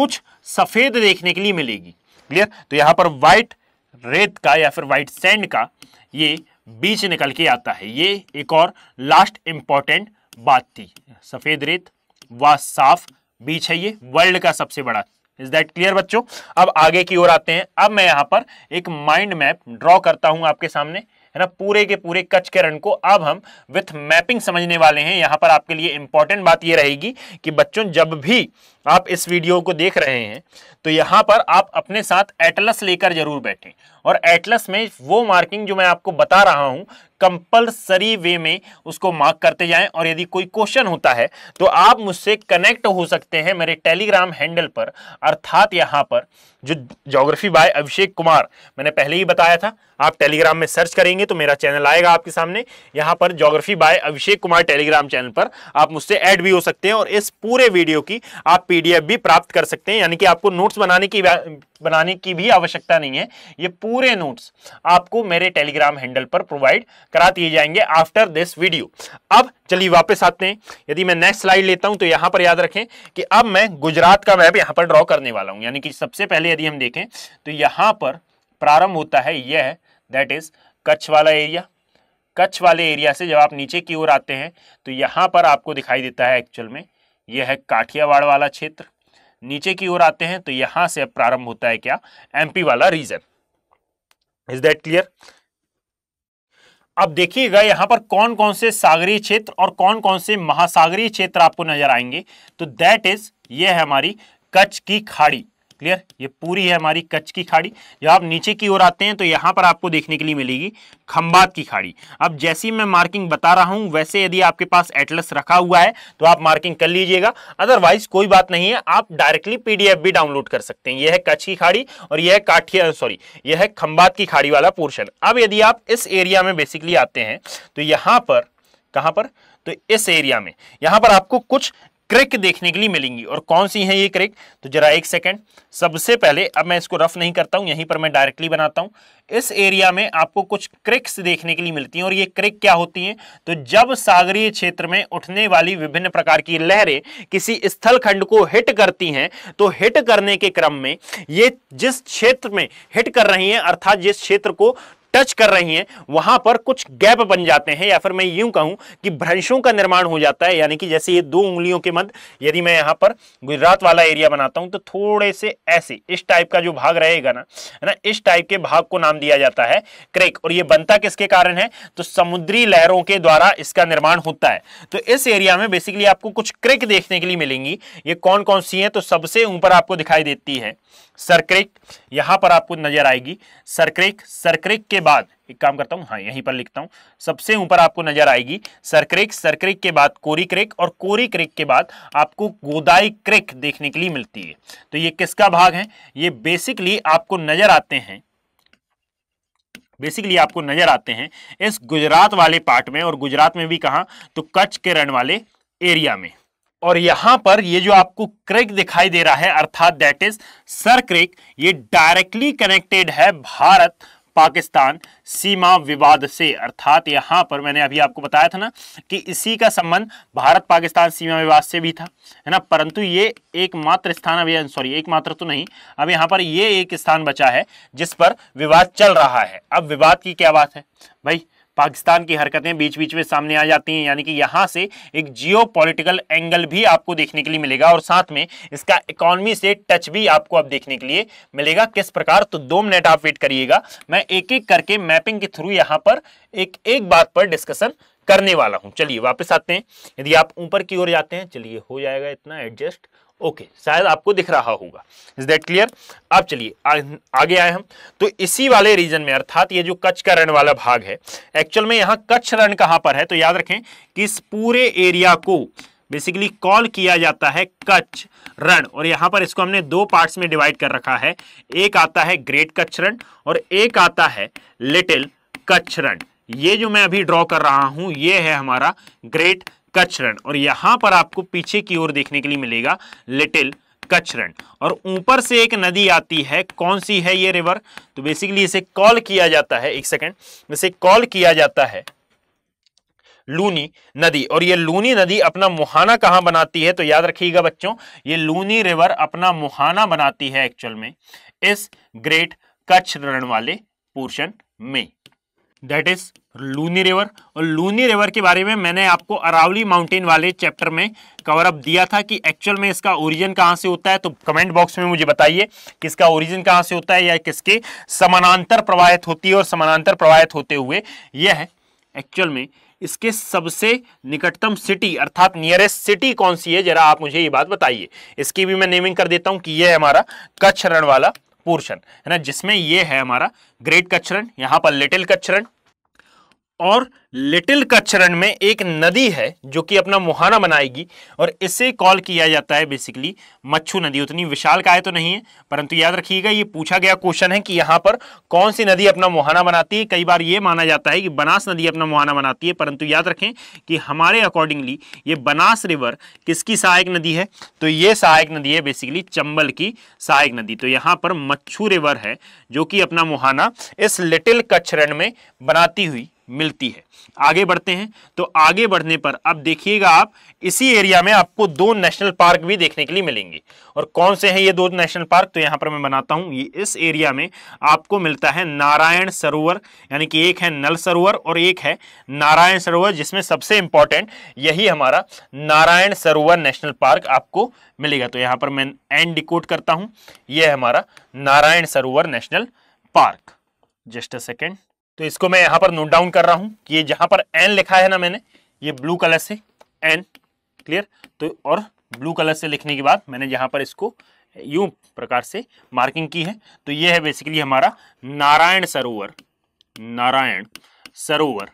कुछ सफ़ेद देखने के लिए मिलेगी क्लियर तो यहां पर वाइट रेत का या फिर व्हाइट सैंड का ये बीच निकल के आता है ये एक और लास्ट इंपॉर्टेंट बात थी सफ़ेद रेत व साफ बीच है ये वर्ल्ड का सबसे बड़ा इज दैट क्लियर बच्चों अब आगे की ओर आते हैं अब मैं यहां पर एक माइंड मैप ड्रॉ करता हूं आपके सामने है ना पूरे के पूरे कच्छ के रण को अब हम विथ मैपिंग समझने वाले हैं यहाँ पर आपके लिए इंपॉर्टेंट बात ये रहेगी कि बच्चों जब भी आप इस वीडियो को देख रहे हैं तो यहाँ पर आप अपने साथ एटलस लेकर जरूर बैठें और एटलस में वो मार्किंग जो मैं आपको बता रहा हूँ कंपलसरी वे में उसको मार्क करते जाएं और यदि कोई क्वेश्चन होता है तो आप मुझसे कनेक्ट हो सकते हैं मेरे टेलीग्राम हैंडल पर अर्थात यहाँ पर जो जोग्राफी बाय अभिषेक कुमार मैंने पहले ही बताया था आप टेलीग्राम में सर्च करेंगे तो मेरा चैनल आएगा आपके सामने यहाँ पर geography by Abhishek Kumar Telegram channel पर आप मुझसे ऐड भी हो सकते हैं और इस पूरे वीडियो की आप पीडीएफ भी प्राप्त कर सकते हैं यानी कि आपको नोट्स बनाने की बनाने की भी आवश्यकता नहीं है ये पूरे नोट्स आपको मेरे टेलीग्राम हैंडल पर प्रोवाइड करा दिए जाएंगे आफ्टर दिस वीडियो अब चलिए वापस आते हैं यदि मैं नेक्स्ट स्लाइड लेता हूं तो यहां पर याद रखें कि अब मैं गुजरात का मैप यहां पर ड्रॉ करने वाला हूं यानी कि सबसे पहले यदि हम देखें तो यहां पर प्रारंभ होता है यह दैट इज कच्छ वाला एरिया कच्छ वाले एरिया से जब आप नीचे की ओर आते हैं तो यहां पर आपको दिखाई देता है एक्चुअल में यह है काठियावाड़ वाला क्षेत्र नीचे की ओर आते हैं तो यहां से प्रारंभ होता है क्या एमपी वाला रीजन इज दैट क्लियर अब देखिएगा यहाँ पर कौन कौन से सागरीय क्षेत्र और कौन कौन से महासागरीय क्षेत्र आपको नजर आएंगे तो दैट इज ये है हमारी कच्छ की खाड़ी क्लियर ये पूरी है हमारी कच्छ की खाड़ी जब आप नीचे की ओर आते हैं तो यहाँ पर आपको देखने के लिए मिलेगी खम्बात की खाड़ी अब जैसी मैं मार्किंग बता रहा हूँ वैसे यदि आपके पास एटलस रखा हुआ है तो आप मार्किंग कर लीजिएगा अदरवाइज कोई बात नहीं है आप डायरेक्टली पीडीएफ भी डाउनलोड कर सकते हैं यह है कच्छ की खाड़ी और यह है काठिया सॉरी यह है खम्बात की खाड़ी वाला पोर्शन अब यदि आप इस एरिया में बेसिकली आते हैं तो यहाँ पर कहां पर तो इस एरिया में यहाँ पर आपको कुछ क्रिक देखने के लिए मिलेंगी और कौन सी है ये क्रिक तो जरा एक सेकेंड सबसे पहले अब मैं इसको रफ नहीं करता हूं यहीं पर मैं डायरेक्टली बनाता हूं इस एरिया में आपको कुछ क्रिक्स देखने के लिए मिलती हैं और ये क्रिक क्या होती हैं तो जब सागरीय क्षेत्र में उठने वाली विभिन्न प्रकार की लहरें किसी स्थल खंड को हिट करती हैं तो हिट करने के क्रम में ये जिस क्षेत्र में हिट कर रही हैं अर्थात जिस क्षेत्र को टच कर रही हैं वहां पर कुछ गैप बन जाते हैं या फिर मैं यूं कहूं कि भ्रंशों का निर्माण हो जाता है यानी कि जैसे ये दो उंगलियों के मध्य यदि मैं यहाँ पर गुजरात वाला एरिया बनाता हूं तो थोड़े से ऐसे इस टाइप का जो भाग रहेगा ना है ना इस टाइप के भाग को नाम दिया जाता है क्रेक और ये बनता किसके कारण है तो समुद्री लहरों के द्वारा इसका निर्माण होता है तो इस एरिया में बेसिकली आपको कुछ क्रेक देखने के लिए मिलेंगी ये कौन कौन सी है तो सबसे ऊपर आपको दिखाई देती है सरक्रिक यहां पर आपको नजर आएगी सरक्रिक सरक्रिक के बाद एक काम करता हूं हाँ यहीं पर लिखता हूं सबसे ऊपर आपको नजर आएगी सरक्रिक सरक्रिक के बाद कोरी क्रिक और कोरी क्रिक के बाद आपको गोदाई क्रिक देखने के लिए मिलती है तो ये किसका भाग है ये बेसिकली आपको नजर आते हैं बेसिकली आपको नजर आते हैं इस गुजरात वाले पार्ट में और गुजरात में भी कहा तो कच्छ के रण वाले एरिया में और यहां पर ये जो आपको क्रेक दिखाई दे रहा है अर्थात दैट इज सर क्रेक ये डायरेक्टली कनेक्टेड है भारत पाकिस्तान सीमा विवाद से अर्थात यहां पर मैंने अभी आपको बताया था ना कि इसी का संबंध भारत पाकिस्तान सीमा विवाद से भी था है ना परंतु ये एकमात्र स्थान अभी सॉरी एकमात्र तो नहीं अब यहाँ पर ये एक स्थान बचा है जिस पर विवाद चल रहा है अब विवाद की क्या बात है भाई पाकिस्तान की हरकतें बीच बीच में सामने आ जाती हैं यानी कि यहाँ से एक जियो एंगल भी आपको देखने के लिए मिलेगा और साथ में इसका इकोनॉमी से टच भी आपको अब देखने के लिए मिलेगा किस प्रकार तो दो मिनट आप वेट करिएगा मैं एक एक करके मैपिंग के थ्रू यहाँ पर एक एक बात पर डिस्कशन करने वाला हूँ चलिए वापस आते हैं यदि आप ऊपर की ओर जाते हैं चलिए हो जाएगा इतना एडजस्ट ओके okay, शायद आपको दिख रहा होगा इज दैट क्लियर अब चलिए आगे आए हम तो इसी वाले रीजन में अर्थात ये जो कच्छ का रण वाला भाग है एक्चुअल में यहाँ कच्छ रण कहाँ पर है तो याद रखें कि इस पूरे एरिया को बेसिकली कॉल किया जाता है कच्छ रण और यहाँ पर इसको हमने दो पार्ट्स में डिवाइड कर रखा है एक आता है ग्रेट कच्छ रण और एक आता है लिटिल कच्छ रण ये जो मैं अभी ड्रॉ कर रहा हूँ ये है हमारा ग्रेट कचरण और यहां पर आपको पीछे की ओर देखने के लिए मिलेगा लिटिल कचरण और ऊपर से एक नदी आती है कौन सी है ये रिवर तो बेसिकली इसे कॉल किया जाता है एक सेकेंड इसे कॉल किया जाता है लूनी नदी और ये लूनी नदी अपना मुहाना कहां बनाती है तो याद रखिएगा बच्चों ये लूनी रिवर अपना मुहाना बनाती है एक्चुअल में इस ग्रेट कच्छ रण वाले पोर्शन में दैट इज लूनी रिवर और लूनी रिवर के बारे में मैंने आपको अरावली माउंटेन वाले चैप्टर में कवर अप दिया था कि एक्चुअल में इसका ओरिजिन कहाँ से होता है तो कमेंट बॉक्स में मुझे बताइए कि इसका ओरिजिन कहाँ से होता है या किसके समानांतर प्रवाहित होती है और समानांतर प्रवाहित होते हुए यह है एक्चुअल में इसके सबसे निकटतम सिटी अर्थात नियरेस्ट सिटी कौन सी है जरा आप मुझे ये बात बताइए इसकी भी मैं नेमिंग कर देता हूँ कि यह हमारा कच्छ रण वाला पोर्शन है ना जिसमें यह है हमारा ग्रेट रण यहाँ पर लिटिल रण और लिटिल कच्छरन में एक नदी है जो कि अपना मुहाना बनाएगी और इसे कॉल किया जाता है बेसिकली मच्छू नदी उतनी विशाल काय तो नहीं है परंतु याद रखिएगा ये पूछा गया क्वेश्चन है कि यहाँ पर कौन सी नदी अपना मुहाना बनाती है कई बार ये माना जाता है कि बनास नदी अपना मुहाना बनाती है परंतु याद रखें कि हमारे अकॉर्डिंगली ये बनास रिवर किसकी सहायक नदी है तो ये सहायक नदी है बेसिकली चंबल की सहायक नदी तो यहाँ पर मच्छू रिवर है जो कि अपना मुहाना इस लिटिल कच्छरण में बनाती हुई मिलती है आगे बढ़ते हैं तो आगे बढ़ने पर अब देखिएगा आप इसी एरिया में आपको दो नेशनल पार्क भी देखने के लिए मिलेंगे और कौन से हैं ये दो नेशनल पार्क तो यहाँ पर मैं बनाता हूँ ये इस एरिया में आपको मिलता है नारायण सरोवर यानी कि एक है नल सरोवर और एक है नारायण सरोवर जिसमें सबसे इंपॉर्टेंट यही हमारा नारायण सरोवर नेशनल पार्क आपको मिलेगा तो यहाँ पर मैं एंड डिकोट करता हूँ यह हमारा Narayan Sarovar national park just a second तो इसको मैं यहाँ पर नोट डाउन कर रहा हूँ कि ये जहां पर एन लिखा है ना मैंने ये ब्लू कलर से एन क्लियर तो और ब्लू कलर से लिखने के बाद मैंने जहां पर इसको यू प्रकार से मार्किंग की है तो ये है बेसिकली हमारा नारायण सरोवर नारायण सरोवर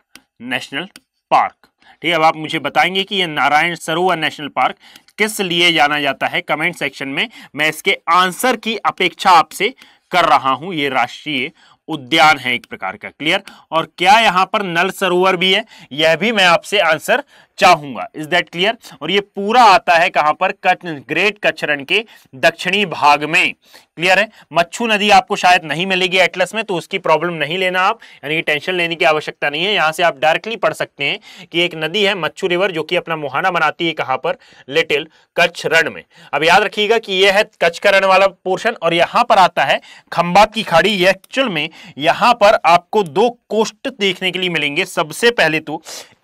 नेशनल पार्क ठीक है अब आप मुझे बताएंगे कि ये नारायण सरोवर नेशनल पार्क किस लिए जाना जाता है कमेंट सेक्शन में मैं इसके आंसर की अपेक्षा आपसे कर रहा हूं ये राष्ट्रीय उद्यान है एक प्रकार का क्लियर और क्या यहां पर नल सरोवर भी है यह भी मैं आपसे आंसर चाहूंगा इज दैट क्लियर और ये पूरा आता है कहां पर कच, ग्रेट कचरन के दक्षिणी भाग में क्लियर है मच्छू नदी आपको शायद नहीं मिलेगी एटलस में तो उसकी प्रॉब्लम नहीं लेना आप यानी कि टेंशन लेने की आवश्यकता नहीं है यहां से आप डायरेक्टली पढ़ सकते हैं कि एक नदी है मच्छू रिवर जो कि अपना मुहाना बनाती है कहाँ पर लिटिल कच्छ रण में अब याद रखिएगा कि यह है कच्छ का रण वाला पोर्शन और यहां पर आता है खंबात की खाड़ी एक्चुअल में यहां पर आपको दो कोष्ट देखने के लिए मिलेंगे सबसे पहले तो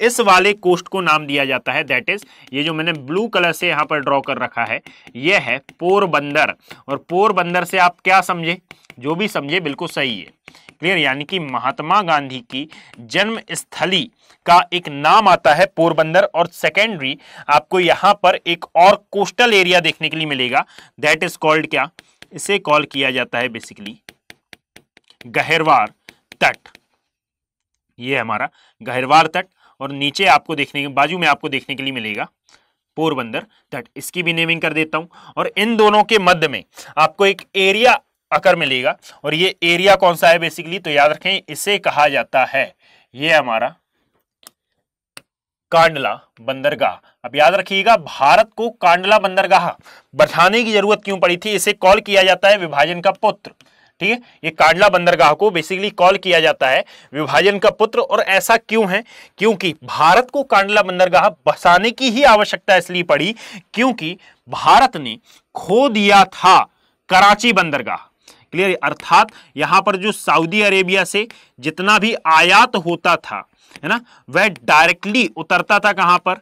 इस वाले कोष्ट को नाम नाम दिया जाता है दैट इज़ ये जो मैंने ब्लू कलर से यहाँ पर ड्रॉ कर रखा है ये है पोरबंदर और पोरबंदर से आप क्या समझे जो भी समझे बिल्कुल सही है क्लियर यानी कि महात्मा गांधी की जन्म स्थली का एक नाम आता है पोरबंदर और सेकेंडरी आपको यहाँ पर एक और कोस्टल एरिया देखने के लिए मिलेगा दैट इज कॉल्ड क्या इसे कॉल किया जाता है बेसिकली गहरवार तट ये हमारा गहरवार तट और नीचे आपको देखने के बाजू में आपको देखने के लिए मिलेगा पोरबंदर दैट इसकी भी नेमिंग कर देता हूं और इन दोनों के मध्य में आपको एक एरिया आकर मिलेगा और ये एरिया कौन सा है बेसिकली तो याद रखें इसे कहा जाता है ये हमारा कांडला बंदरगाह अब याद रखिएगा भारत को कांडला बंदरगाह बढ़ाने की जरूरत क्यों पड़ी थी इसे कॉल किया जाता है विभाजन का पुत्र ठीक है ये कांडला बंदरगाह को बेसिकली कॉल किया जाता है विभाजन का पुत्र और ऐसा क्यों है क्योंकि भारत को कांडला बंदरगाह बसाने की ही आवश्यकता इसलिए पड़ी क्योंकि भारत ने खो दिया था कराची बंदरगाह क्लियर अर्थात यहां पर जो सऊदी अरेबिया से जितना भी आयात होता था है ना वह डायरेक्टली उतरता था कहां पर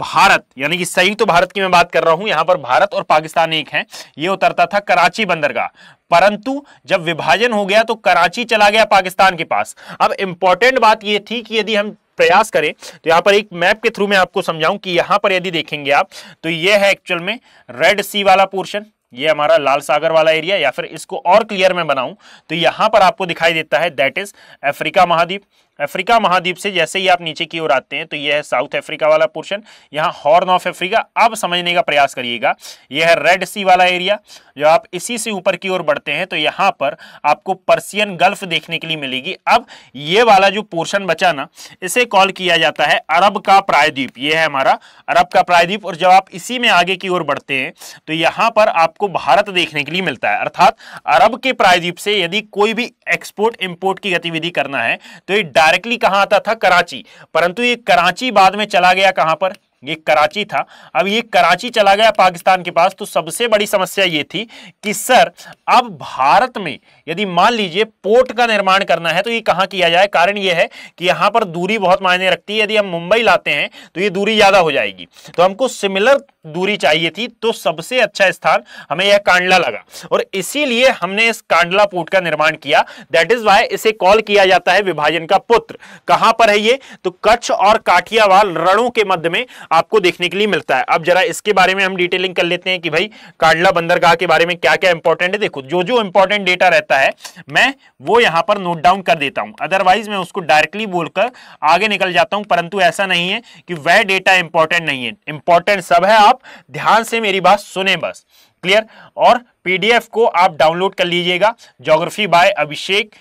भारत यानी कि सही तो भारत की मैं बात कर रहा हूं यहां पर भारत और पाकिस्तान एक है ये उतरता था कराची बंदरगाह परंतु जब विभाजन हो गया तो कराची चला गया पाकिस्तान के पास अब इंपॉर्टेंट बात यह थी कि यदि हम प्रयास करें तो यहां पर एक मैप के थ्रू मैं आपको समझाऊं कि यहां पर यदि देखेंगे आप तो यह है एक्चुअल में रेड सी वाला पोर्शन ये हमारा लाल सागर वाला एरिया या फिर इसको और क्लियर में बनाऊं तो यहां पर आपको दिखाई देता है दैट इज अफ्रीका महाद्वीप अफ्रीका महाद्वीप से जैसे ही आप नीचे की ओर आते हैं तो यह है साउथ अफ्रीका वाला पोर्शन यहाँ हॉर्न ऑफ अफ्रीका अब समझने का प्रयास करिएगा यह है रेड सी वाला एरिया जब आप इसी से ऊपर की ओर बढ़ते हैं तो यहाँ पर आपको पर्सियन गल्फ देखने के लिए मिलेगी अब ये वाला जो पोर्शन बचा ना इसे कॉल किया जाता है अरब का प्रायद्वीप ये है हमारा अरब का प्रायद्वीप और जब आप इसी में आगे की ओर बढ़ते हैं तो यहाँ पर आपको भारत देखने के लिए मिलता है अर्थात अरब के प्रायद्वीप से यदि कोई भी एक्सपोर्ट इम्पोर्ट की गतिविधि करना है तो ये डायरेक्टली कहाँ आता था कराची परंतु ये कराची बाद में चला गया कहाँ पर ये कराची था अब ये कराची चला गया पाकिस्तान के पास तो सबसे बड़ी समस्या ये थी कि सर अब भारत में यदि मान लीजिए पोर्ट का निर्माण करना है तो ये कहाँ किया जाए कारण ये है कि यहाँ पर दूरी बहुत मायने रखती है यदि हम मुंबई लाते हैं तो ये दूरी ज़्यादा हो जाएगी तो हमको सिमिलर दूरी चाहिए थी तो सबसे अच्छा स्थान हमें यह कांडला लगा और इसीलिए हमने इस कांडला पोर्ट का निर्माण किया दैट इज वाई इसे कॉल किया जाता है विभाजन का पुत्र कहां पर है ये तो कच्छ और काठियावाड़ रणों के मध्य में आपको देखने के लिए मिलता है अब जरा इसके बारे में हम डिटेलिंग कर लेते हैं कि भाई कांडला बंदरगाह के बारे में क्या क्या इंपॉर्टेंट है देखो जो जो इंपॉर्टेंट डेटा रहता है मैं वो यहां पर नोट डाउन कर देता हूँ अदरवाइज मैं उसको डायरेक्टली बोलकर आगे निकल जाता हूँ परंतु ऐसा नहीं है कि वह डेटा इंपॉर्टेंट नहीं है इंपॉर्टेंट सब है आप ध्यान से मेरी बात सुने बस क्लियर और पीडीएफ को आप डाउनलोड कर लीजिएगा geography by Abhishek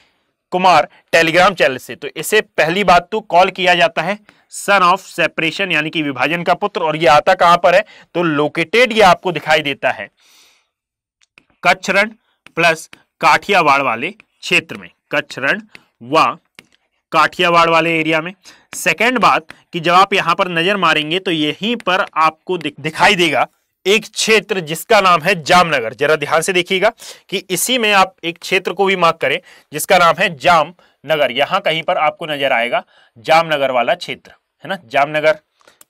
Kumar Telegram channel से तो इसे पहली बात तो कॉल किया जाता है सन ऑफ सेपरेशन यानी कि विभाजन का पुत्र और ये आता कहां पर है तो लोकेटेड ये आपको दिखाई देता है कच्छरण प्लस काठियावाड़ वाले क्षेत्र में कच्छरण व काठियावाड़ वाले एरिया में सेकेंड बात कि जब आप यहां पर नजर मारेंगे तो यहीं पर आपको दिखाई देगा एक क्षेत्र जिसका नाम है जामनगर जरा ध्यान से देखिएगा कि इसी में आप एक क्षेत्र को भी मार्क करें जिसका नाम है जामनगर यहां कहीं पर आपको नजर आएगा जामनगर वाला क्षेत्र है ना जामनगर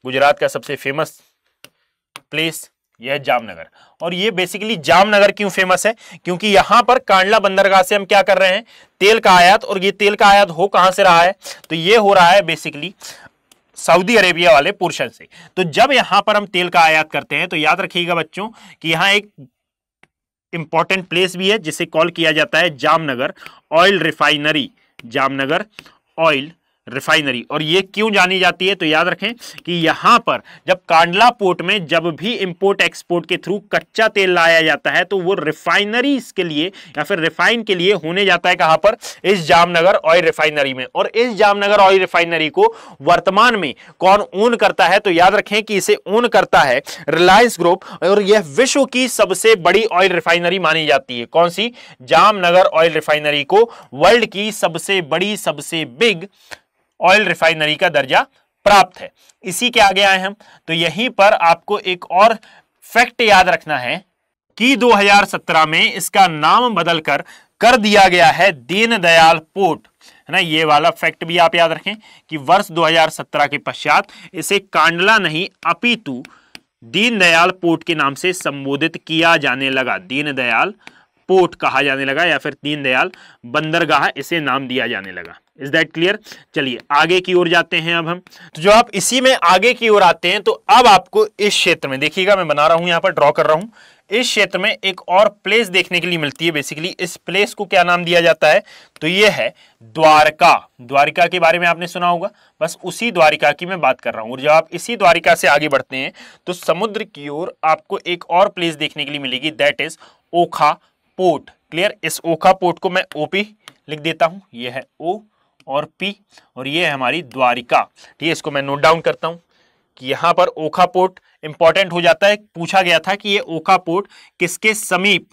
गुजरात का सबसे फेमस प्लेस यह है जामनगर और ये बेसिकली जामनगर क्यों फेमस है क्योंकि यहां पर कांडला बंदरगाह से हम क्या कर रहे हैं तेल का आयात और ये तेल का आयात हो कहाँ से रहा है तो ये हो रहा है बेसिकली सऊदी अरेबिया वाले पोर्शन से तो जब यहां पर हम तेल का आयात करते हैं तो याद रखिएगा बच्चों कि यहाँ एक इंपॉर्टेंट प्लेस भी है जिसे कॉल किया जाता है Jamnagar oil refinery Jamnagar oil refinery और ये क्यों जानी जाती है तो याद रखें कि यहां पर जब कांडला पोर्ट में जब भी इंपोर्ट एक्सपोर्ट के थ्रू कच्चा तेल लाया जाता है तो वो रिफाइनरी के लिए या फिर रिफाइन के लिए होने जाता है कहां पर इस जामनगर ऑयल रिफाइनरी में और इस जामनगर ऑयल रिफाइनरी को वर्तमान में कौन ओन करता है तो याद रखें कि इसे ओन करता है रिलायंस ग्रुप और यह विश्व की सबसे बड़ी ऑयल रिफाइनरी मानी जाती है कौन सी जामनगर ऑयल रिफाइनरी को वर्ल्ड की सबसे बड़ी सबसे बिग ऑयल रिफाइनरी का दर्जा प्राप्त है इसी के आगे आए हम तो यहीं पर आपको एक और फैक्ट याद रखना है कि 2017 में इसका नाम बदलकर कर दिया गया है दीनदयाल पोर्ट है ना ये वाला फैक्ट भी आप याद रखें कि वर्ष 2017 के पश्चात इसे कांडला नहीं अपितु दीनदयाल पोर्ट के नाम से संबोधित किया जाने लगा दीनदयाल पोर्ट कहा जाने लगा या फिर दीनदयाल बंदरगाह इसे नाम दिया जाने लगा इज दैट क्लियर चलिए आगे की ओर जाते हैं अब हम तो जो आप इसी में आगे की ओर आते हैं तो अब आपको इस क्षेत्र में देखिएगा मैं बना रहा हूं यहां पर ड्रॉ कर रहा हूं इस क्षेत्र में एक और प्लेस देखने के लिए मिलती है बेसिकली इस प्लेस को क्या नाम दिया जाता है तो ये है द्वारका द्वारिका के बारे में आपने सुना होगा बस उसी द्वारिका की मैं बात कर रहा हूं और जब आप इसी द्वारिका से आगे बढ़ते हैं तो समुद्र की ओर आपको एक और प्लेस देखने के लिए मिलेगी that is Okha port clear इस ओ का पोर्ट को मैं ओपी लिख देता हूं ये है ओ और पी और ये है हमारी द्वारिका ठीक है इसको मैं नोट डाउन करता हूं कि यहां पर ओखा पोर्ट इंपॉर्टेंट हो जाता है पूछा गया था कि ये ओखा पोर्ट किसके समीप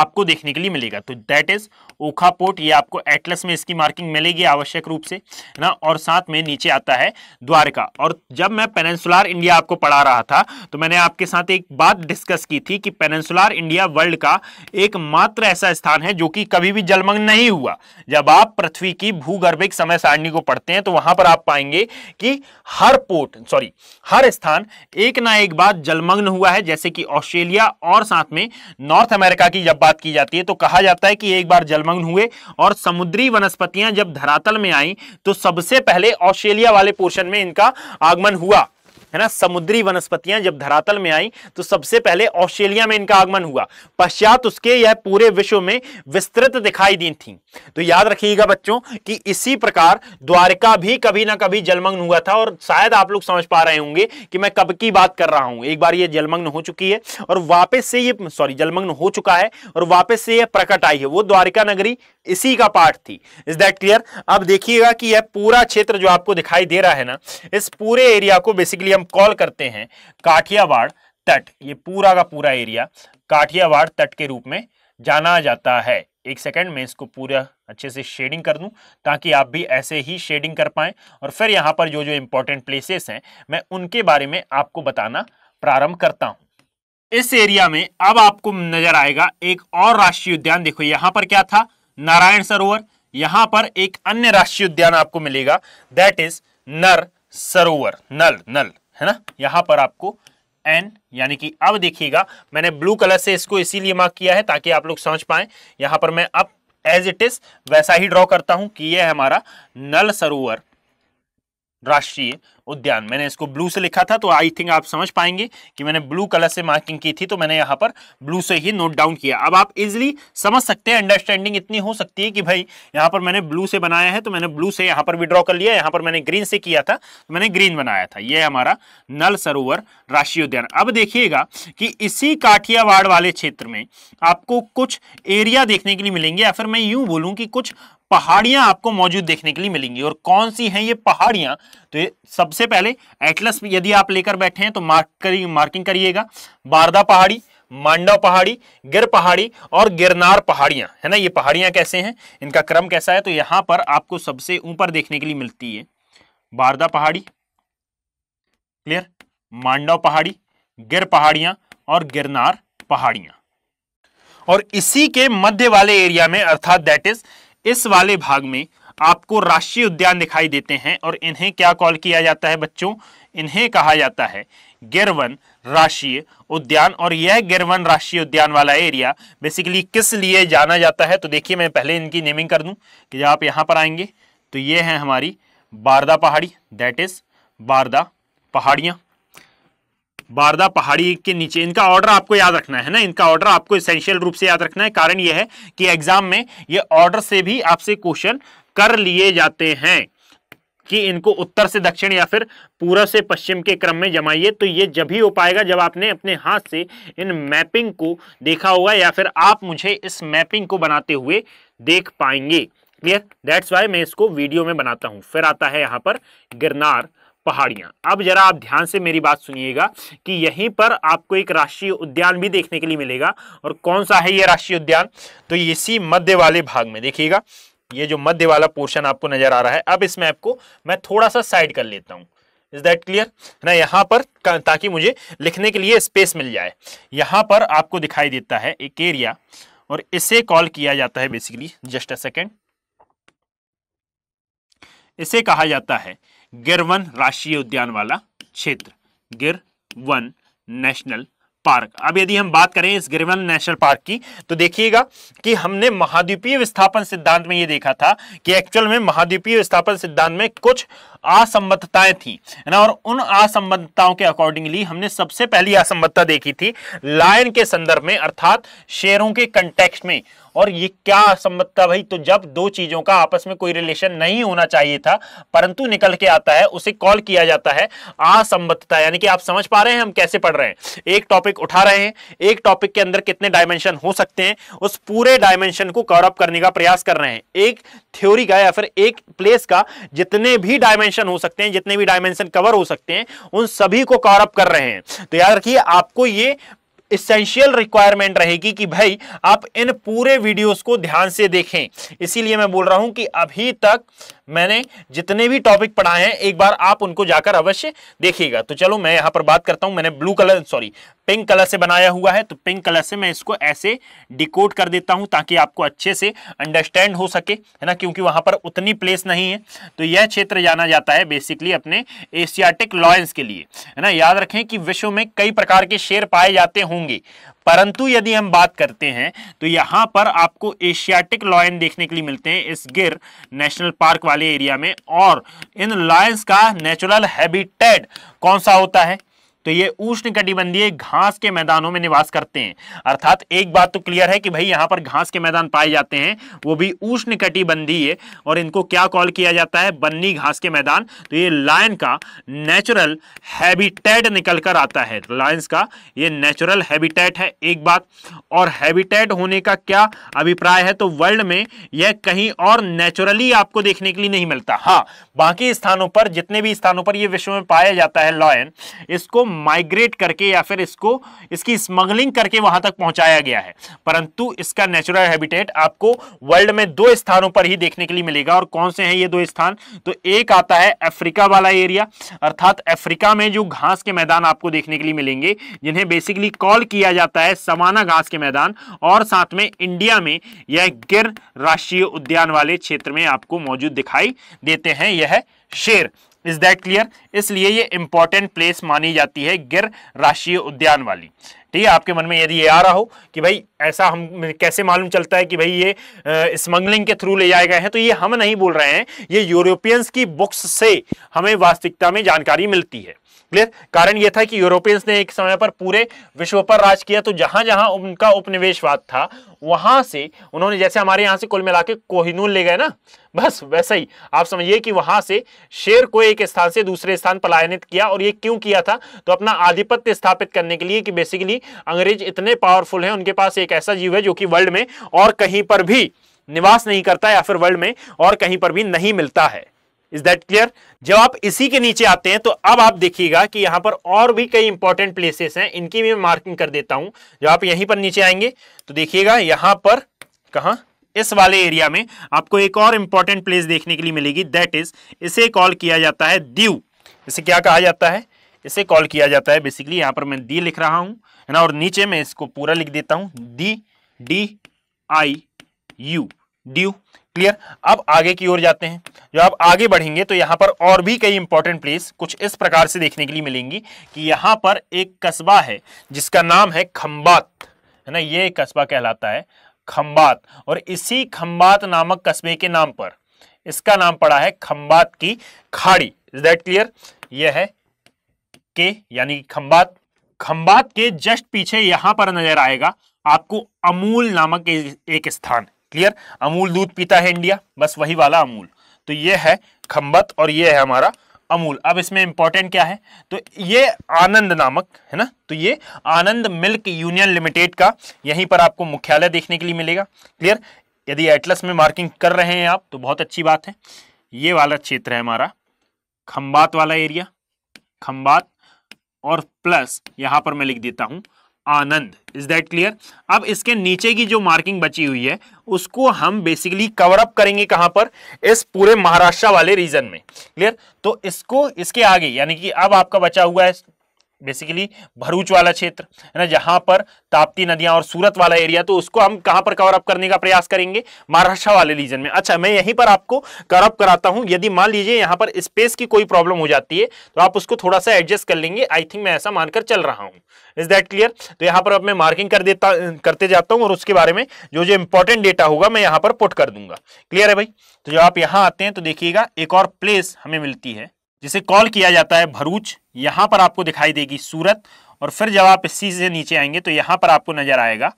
आपको देखने के लिए मिलेगा तो दैट इज ओखा पोर्ट ये आपको एटलस में इसकी मार्किंग मिलेगी आवश्यक रूप से ना और साथ में नीचे आता है द्वारका और जब मैं पेनेंसुलर इंडिया आपको पढ़ा रहा था तो मैंने आपके साथ एक बात डिस्कस की थी कि पेनेंसुलर इंडिया वर्ल्ड का एकमात्र ऐसा स्थान है जो कि कभी भी जलमग्न नहीं हुआ जब आप पृथ्वी की भूगर्भिक समय सारणी को पढ़ते हैं तो वहां पर आप पाएंगे कि हर पोर्ट सॉरी हर स्थान एक ना एक बार जलमग्न हुआ है जैसे कि ऑस्ट्रेलिया और साथ में नॉर्थ अमेरिका की जब बात की जाती है तो कहा जाता है कि एक बार जलमग्न जलमग्न हुए और समुद्री वनस्पतियां जब धरातल में आई तो सबसे पहले ऑस्ट्रेलिया वाले पोर्शन में इनका आगमन हुआ है ना समुद्री वनस्पतियां जब धरातल में आई तो सबसे पहले ऑस्ट्रेलिया में इनका आगमन हुआ पश्चात उसके यह पूरे विश्व में विस्तृत दिखाई दी थी तो याद रखिएगा बच्चों कि इसी प्रकार द्वारका भी कभी ना कभी जलमग्न हुआ था और शायद आप लोग समझ पा रहे होंगे कि मैं कब की बात कर रहा हूं एक बार यह जलमग्न हो चुकी है और वापस से ये सॉरी जलमग्न हो चुका है और वापस से यह प्रकट आई है वो द्वारिका नगरी इसी का पार्ट थी इज दैट क्लियर अब देखिएगा कि यह पूरा क्षेत्र जो आपको दिखाई दे रहा है ना इस पूरे एरिया को बेसिकली हम कॉल करते हैं काठियावाड़ तट ये पूरा का पूरा एरिया काठियावाड़ तट के रूप में जाना जाता है एक सेकंड मैं इसको पूरा अच्छे से शेडिंग कर दूं ताकि आप भी ऐसे ही शेडिंग कर पाएं और फिर यहां पर जो जो इंपॉर्टेंट प्लेसेस हैं मैं उनके बारे में आपको बताना प्रारंभ करता हूं इस एरिया में अब आपको नजर आएगा एक और राष्ट्रीय उद्यान देखो यहां पर क्या था नारायण सरोवर यहां पर एक अन्य राष्ट्रीय उद्यान आपको मिलेगा दैट इज नर सरोवर नल नल है ना यहाँ पर आपको एन यानी कि अब देखिएगा मैंने ब्लू कलर से इसको इसीलिए मार्क किया है ताकि आप लोग समझ पाए यहाँ पर मैं अब एज इट इज वैसा ही ड्रॉ करता हूँ कि यह हमारा नल सरोवर राष्ट्रीय उद्यान मैंने इसको ब्लू से लिखा था तो आई थिंक आप समझ पाएंगे कि मैंने ब्लू कलर से मार्किंग की थी तो मैंने यहाँ पर ब्लू से ही नोट डाउन किया अब आप इजिली समझ सकते हैं अंडरस्टैंडिंग इतनी हो सकती है कि भाई यहाँ पर मैंने ब्लू से बनाया है तो मैंने ब्लू से यहाँ पर विड्रॉ कर लिया यहाँ पर मैंने ग्रीन से किया था तो मैंने ग्रीन बनाया था ये हमारा नल सरोवर राष्ट्रीय उद्यान अब देखिएगा कि इसी काठियावाड़ वाले क्षेत्र में आपको कुछ एरिया देखने के लिए मिलेंगे या फिर मैं यूं बोलूँ कि कुछ पहाड़ियां आपको मौजूद देखने के लिए मिलेंगी और कौन सी हैं ये पहाड़ियां तो ये सबसे पहले एटलस यदि आप लेकर बैठे हैं तो मार्क करी मार्किंग करिएगा बारदा पहाड़ी मांडव पहाड़ी गिर पहाड़ी और गिरनार पहाड़ियां है ना ये पहाड़ियां कैसे हैं इनका क्रम कैसा है तो यहां पर आपको सबसे ऊपर देखने के लिए मिलती है बारदा पहाड़ी क्लियर मांडव पहाड़ी गिर पहाड़ियां और गिरनार पहाड़ियां और इसी के मध्य वाले एरिया में अर्थात दैट इज इस वाले भाग में आपको राष्ट्रीय उद्यान दिखाई देते हैं और इन्हें क्या कॉल किया जाता है बच्चों इन्हें कहा जाता है गिरवन राष्ट्रीय उद्यान और यह गिरवन राष्ट्रीय उद्यान वाला एरिया बेसिकली किस लिए जाना जाता है तो देखिए मैं पहले इनकी नेमिंग कर दूं कि जब आप यहां पर आएंगे तो ये है हमारी बारदा पहाड़ी दैट इज बारदा पहाड़ियां बारदा पहाड़ी के नीचे इनका ऑर्डर आपको याद रखना है ना इनका ऑर्डर आपको इसेंशियल रूप से याद रखना है कारण यह है कि एग्जाम में ये ऑर्डर से भी आपसे क्वेश्चन कर लिए जाते हैं कि इनको उत्तर से दक्षिण या फिर पूर्व से पश्चिम के क्रम में जमाइए तो ये जब ही हो पाएगा जब आपने अपने हाथ से इन मैपिंग को देखा होगा या फिर आप मुझे इस मैपिंग को बनाते हुए देख पाएंगे क्लियर दैट्स वाई मैं इसको वीडियो में बनाता हूँ फिर आता है यहाँ पर गिरनार पहाड़ियां अब जरा आप ध्यान से मेरी बात सुनिएगा कि यहीं पर आपको एक राष्ट्रीय उद्यान भी देखने के लिए मिलेगा और कौन सा है ये राष्ट्रीय उद्यान तो इसी मध्य वाले भाग में देखिएगा ये जो मध्य वाला पोर्शन आपको नजर आ रहा है अब इस मैप को मैं थोड़ा सा साइड कर लेता हूँ इज दैट क्लियर ना यहाँ पर ताकि मुझे लिखने के लिए स्पेस मिल जाए यहाँ पर आपको दिखाई देता है एक एरिया और इसे कॉल किया जाता है बेसिकली जस्ट अ सेकेंड इसे कहा जाता है वन राष्ट्रीय उद्यान वाला क्षेत्र वन नेशनल पार्क अब यदि हम बात करें इस गिरवन नेशनल पार्क की तो देखिएगा कि हमने महाद्वीपीय विस्थापन सिद्धांत में यह देखा था कि एक्चुअल में महाद्वीपीय विस्थापन सिद्धांत में कुछ असंबद्धताएं थी ना और उन असंबद्धताओं के अकॉर्डिंगली हमने सबसे पहली असंबद्धता देखी थी लायन के संदर्भ में अर्थात शेरों के कंटेक्स्ट में और ये क्या असंबद्ध था भाई तो जब दो चीजों का आपस में कोई रिलेशन नहीं होना चाहिए था परंतु निकल के आता है उसे कॉल किया जाता है असंबद्धता यानी कि आप समझ पा रहे हैं हम कैसे पढ़ रहे हैं एक टॉपिक उठा रहे हैं एक टॉपिक के अंदर कितने डायमेंशन हो सकते हैं उस पूरे डायमेंशन को कवरअप करने का प्रयास कर रहे हैं एक थ्योरी का या फिर एक प्लेस का जितने भी डायमेंशन हो सकते हैं जितने भी डायमेंशन कवर हो सकते हैं उन सभी को कवरअप कर रहे हैं तो याद रखिए आपको ये इसेंशियल रिक्वायरमेंट रहेगी कि भाई आप इन पूरे वीडियोस को ध्यान से देखें इसीलिए मैं बोल रहा हूं कि अभी तक मैंने जितने भी टॉपिक पढ़ाए हैं एक बार आप उनको जाकर अवश्य देखिएगा तो चलो मैं यहाँ पर बात करता हूँ मैंने blue colour sorry pink colour से बनाया हुआ है तो पिंक कलर से मैं इसको ऐसे डिकोड कर देता हूँ ताकि आपको अच्छे से अंडरस्टैंड हो सके है ना क्योंकि वहां पर उतनी प्लेस नहीं है तो यह क्षेत्र जाना जाता है बेसिकली अपने एशियाटिक लॉयंस के लिए है ना याद रखें कि विश्व में कई प्रकार के शेर पाए जाते होंगे परंतु यदि हम बात करते हैं तो यहाँ पर आपको एशियाटिक लॉयन देखने के लिए मिलते हैं इस गिर नेशनल पार्क वाले एरिया में और इन लॉयंस का नेचुरल हैबिटेट कौन सा होता है तो ये उष्ण कटिबंधीय घास के मैदानों में निवास करते हैं अर्थात एक बात तो क्लियर है कि भाई यहाँ पर घास के मैदान पाए जाते हैं वो भी उष्ण कटिबंधीय और इनको क्या कॉल किया जाता है बन्नी घास के मैदान तो ये लायन का नेचुरल हैबिटेट निकल कर आता है लायंस का ये नेचुरल हैबिटेट है एक बात और हैबिटेट होने का क्या अभिप्राय है तो वर्ल्ड में यह कहीं और नेचुरली आपको देखने के लिए नहीं मिलता हाँ बाकी स्थानों पर जितने भी स्थानों पर यह विश्व में पाया जाता है लॉयन इसको माइग्रेट करके या फिर इसको इसकी स्मगलिंग करके वहां तक पहुंचाया गया है परंतु इसका नेचुरल हैबिटेट आपको वर्ल्ड में दो स्थानों पर ही देखने के लिए मिलेगा और कौन से हैं ये दो स्थान तो एक आता है अफ्रीका वाला एरिया अर्थात अफ्रीका में जो घास के मैदान आपको देखने के लिए मिलेंगे जिन्हें बेसिकली कॉल किया जाता है समाना घास के मैदान और साथ में इंडिया में यह गिर राष्ट्रीय उद्यान वाले क्षेत्र में आपको मौजूद दिखाई देते हैं यह शेर इज दैट क्लियर इसलिए ये इंपॉर्टेंट प्लेस मानी जाती है गिर राष्ट्रीय उद्यान वाली ठीक है आपके मन में यदि ये आ रहा हो कि भाई ऐसा हम कैसे मालूम चलता है कि भाई ये स्मगलिंग के थ्रू ले जाए गए हैं तो ये हम नहीं बोल रहे हैं ये यूरोपियंस की बुक्स से हमें वास्तविकता में जानकारी मिलती है क्लियर कारण यह था कि यूरोपियंस ने एक समय पर पूरे विश्व पर राज किया तो जहां जहां उनका उपनिवेशवाद था वहां से उन्होंने जैसे हमारे यहाँ से कुल मिला के कोहिनूर ले गए ना बस वैसा ही आप समझिए कि वहां से शेर को एक स्थान से दूसरे स्थान पलायनित किया और ये क्यों किया था तो अपना आधिपत्य स्थापित करने के लिए कि बेसिकली अंग्रेज इतने पावरफुल हैं उनके पास एक ऐसा जीव है जो कि वर्ल्ड में और कहीं पर भी निवास नहीं करता या फिर वर्ल्ड में और कहीं पर भी नहीं मिलता है इज दैट क्लियर जब आप इसी के नीचे आते हैं तो अब आप देखिएगा कि यहाँ पर और भी कई इंपॉर्टेंट प्लेसेस हैं इनकी भी मैं मार्किंग कर देता हूं जब आप यहीं पर नीचे आएंगे तो देखिएगा यहां पर कहा इस वाले एरिया में आपको एक और इंपॉर्टेंट प्लेस देखने के लिए मिलेगी दैट इज इसे कॉल किया जाता है दीव इसे क्या कहा जाता है इसे कॉल किया जाता है बेसिकली यहां पर मैं दी लिख रहा हूं है ना और नीचे मैं इसको पूरा लिख देता हूँ दी D I U Diu clear अब आगे की ओर जाते हैं जब आप आगे बढ़ेंगे तो यहाँ पर और भी कई इंपॉर्टेंट प्लेस कुछ इस प्रकार से देखने के लिए मिलेंगी कि यहाँ पर एक कस्बा है जिसका नाम है खम्बात है ना ये कस्बा कहलाता है खम्बात और इसी खम्बात नामक कस्बे के नाम पर इसका नाम पड़ा है खम्बात की खाड़ी इज दैट क्लियर यह है के यानी खम्बात खम्बात के जस्ट पीछे यहां पर नजर आएगा आपको अमूल नामक एक स्थान क्लियर अमूल दूध पीता है इंडिया बस वही वाला अमूल तो ये है खम्बत और ये है हमारा अमूल अब इसमें इंपॉर्टेंट क्या है तो ये आनंद नामक है ना तो ये आनंद मिल्क यूनियन लिमिटेड का यहीं पर आपको मुख्यालय देखने के लिए मिलेगा क्लियर यदि एटलस में मार्किंग कर रहे हैं आप तो बहुत अच्छी बात है ये वाला क्षेत्र है हमारा खम्बात वाला एरिया खम्बात और प्लस यहां पर मैं लिख देता हूं आनंद इज दैट क्लियर अब इसके नीचे की जो मार्किंग बची हुई है उसको हम बेसिकली कवर अप करेंगे कहां पर इस पूरे महाराष्ट्र वाले रीजन में क्लियर तो इसको इसके आगे यानी कि अब आपका बचा हुआ है बेसिकली भरूच वाला क्षेत्र है ना जहां पर ताप्ती नदियां और सूरत वाला एरिया तो उसको हम कहां पर कवर अप करने का प्रयास करेंगे महाराष्ट्र वाले रीजन में अच्छा मैं यहीं पर आपको कवर अप कराता हूं यदि मान लीजिए यहां पर स्पेस की कोई प्रॉब्लम हो जाती है तो आप उसको थोड़ा सा एडजस्ट कर लेंगे आई थिंक मैं ऐसा मानकर चल रहा हूं इज दैट क्लियर तो यहां पर अब मैं मार्किंग कर देता करते जाता हूं और उसके बारे में जो जो इंपॉर्टेंट डेटा होगा मैं यहां पर पुट कर दूंगा क्लियर है भाई तो जब आप यहां आते हैं तो देखिएगा एक और प्लेस हमें मिलती है जिसे कॉल किया जाता है भरूच यहाँ पर आपको दिखाई देगी सूरत और फिर जब आप इसी से नीचे आएंगे तो यहाँ पर आपको नजर आएगा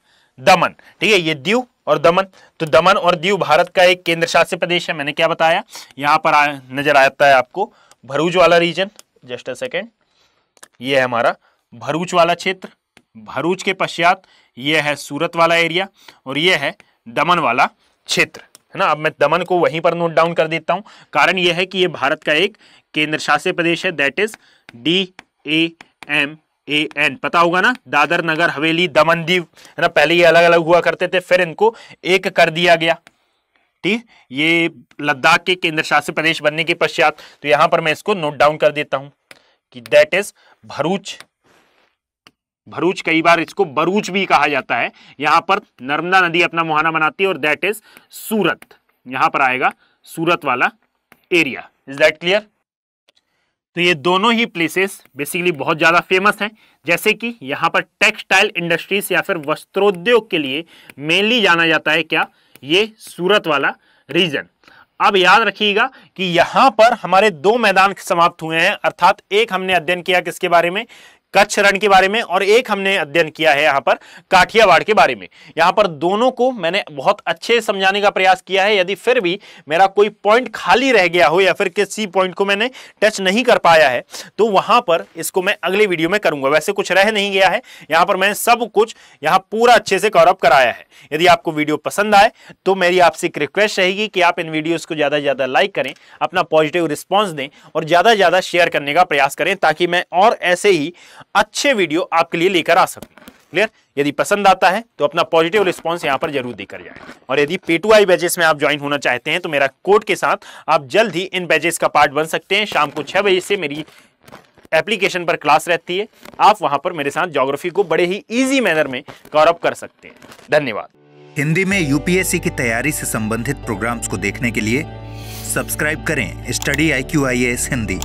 दमन ठीक है ये दीव और दमन तो दमन और दीव भारत का एक केंद्र शासित प्रदेश है मैंने क्या बताया यहाँ पर नजर आता है आपको भरूच वाला रीजन जस्ट अ सेकेंड ये है हमारा भरूच वाला क्षेत्र भरूच के पश्चात यह है सूरत वाला एरिया और यह है दमन वाला क्षेत्र है ना अब मैं दमन को वहीं पर नोट डाउन कर देता हूँ कारण यह है कि यह भारत का एक केंद्र शासित प्रदेश है that is D A M A N पता होगा ना दादर नगर हवेली दमन दीव है ना पहले ये अलग अलग हुआ करते थे फिर इनको एक कर दिया गया ठीक ये लद्दाख के केंद्र शासित प्रदेश बनने के पश्चात तो यहाँ पर मैं इसको नोट डाउन कर देता हूँ कि दैट इज भरूच भरूच कई बार इसको बरूच भी कहा जाता है यहां पर नर्मदा नदी अपना मुहाना बनाती है और दैट इज सूरत यहां पर आएगा सूरत वाला एरिया इज दैट क्लियर तो ये दोनों ही प्लेसेस बेसिकली बहुत ज़्यादा फेमस हैं जैसे कि यहां पर टेक्सटाइल इंडस्ट्रीज या फिर वस्त्रोद्योग के लिए मेनली जाना जाता है क्या ये सूरत वाला रीजन अब याद रखिएगा कि यहां पर हमारे दो मैदान समाप्त हुए हैं अर्थात एक हमने अध्ययन किया किसके बारे में कच्छ रण के बारे में और एक हमने अध्ययन किया है यहाँ पर काठियावाड़ के बारे में यहाँ पर दोनों को मैंने बहुत अच्छे समझाने का प्रयास किया है यदि फिर भी मेरा कोई पॉइंट खाली रह गया हो या फिर किसी पॉइंट को मैंने टच नहीं कर पाया है तो वहां पर इसको मैं अगले वीडियो में करूंगा वैसे कुछ रह नहीं गया है यहाँ पर मैंने सब कुछ यहाँ पूरा अच्छे से कवरअप कराया है यदि आपको वीडियो पसंद आए तो मेरी आपसे एक रिक्वेस्ट रहेगी कि आप इन वीडियोज को ज़्यादा से ज़्यादा लाइक करें अपना पॉजिटिव रिस्पॉन्स दें और ज़्यादा से ज़्यादा शेयर करने का प्रयास करें ताकि मैं और ऐसे ही अच्छे वीडियो आपके लिए लेकर आ सकते हैं क्लियर यदि पसंद आता है तो अपना पॉजिटिव रिस्पॉन्स यहाँ पर जरूर देकर जाए और यदि पी टू आई बैजेस में आप ज्वाइन होना चाहते हैं तो मेरा कोड के साथ आप जल्द ही इन बैजेस का पार्ट बन सकते हैं शाम को छह बजे से मेरी एप्लीकेशन पर क्लास रहती है आप वहां पर मेरे साथ ज्योग्राफी को बड़े ही इजी मैनर में कवरअप कर सकते हैं धन्यवाद हिंदी में यूपीएससी की तैयारी से संबंधित प्रोग्राम्स को देखने के लिए सब्सक्राइब करें study I Q I S Hindi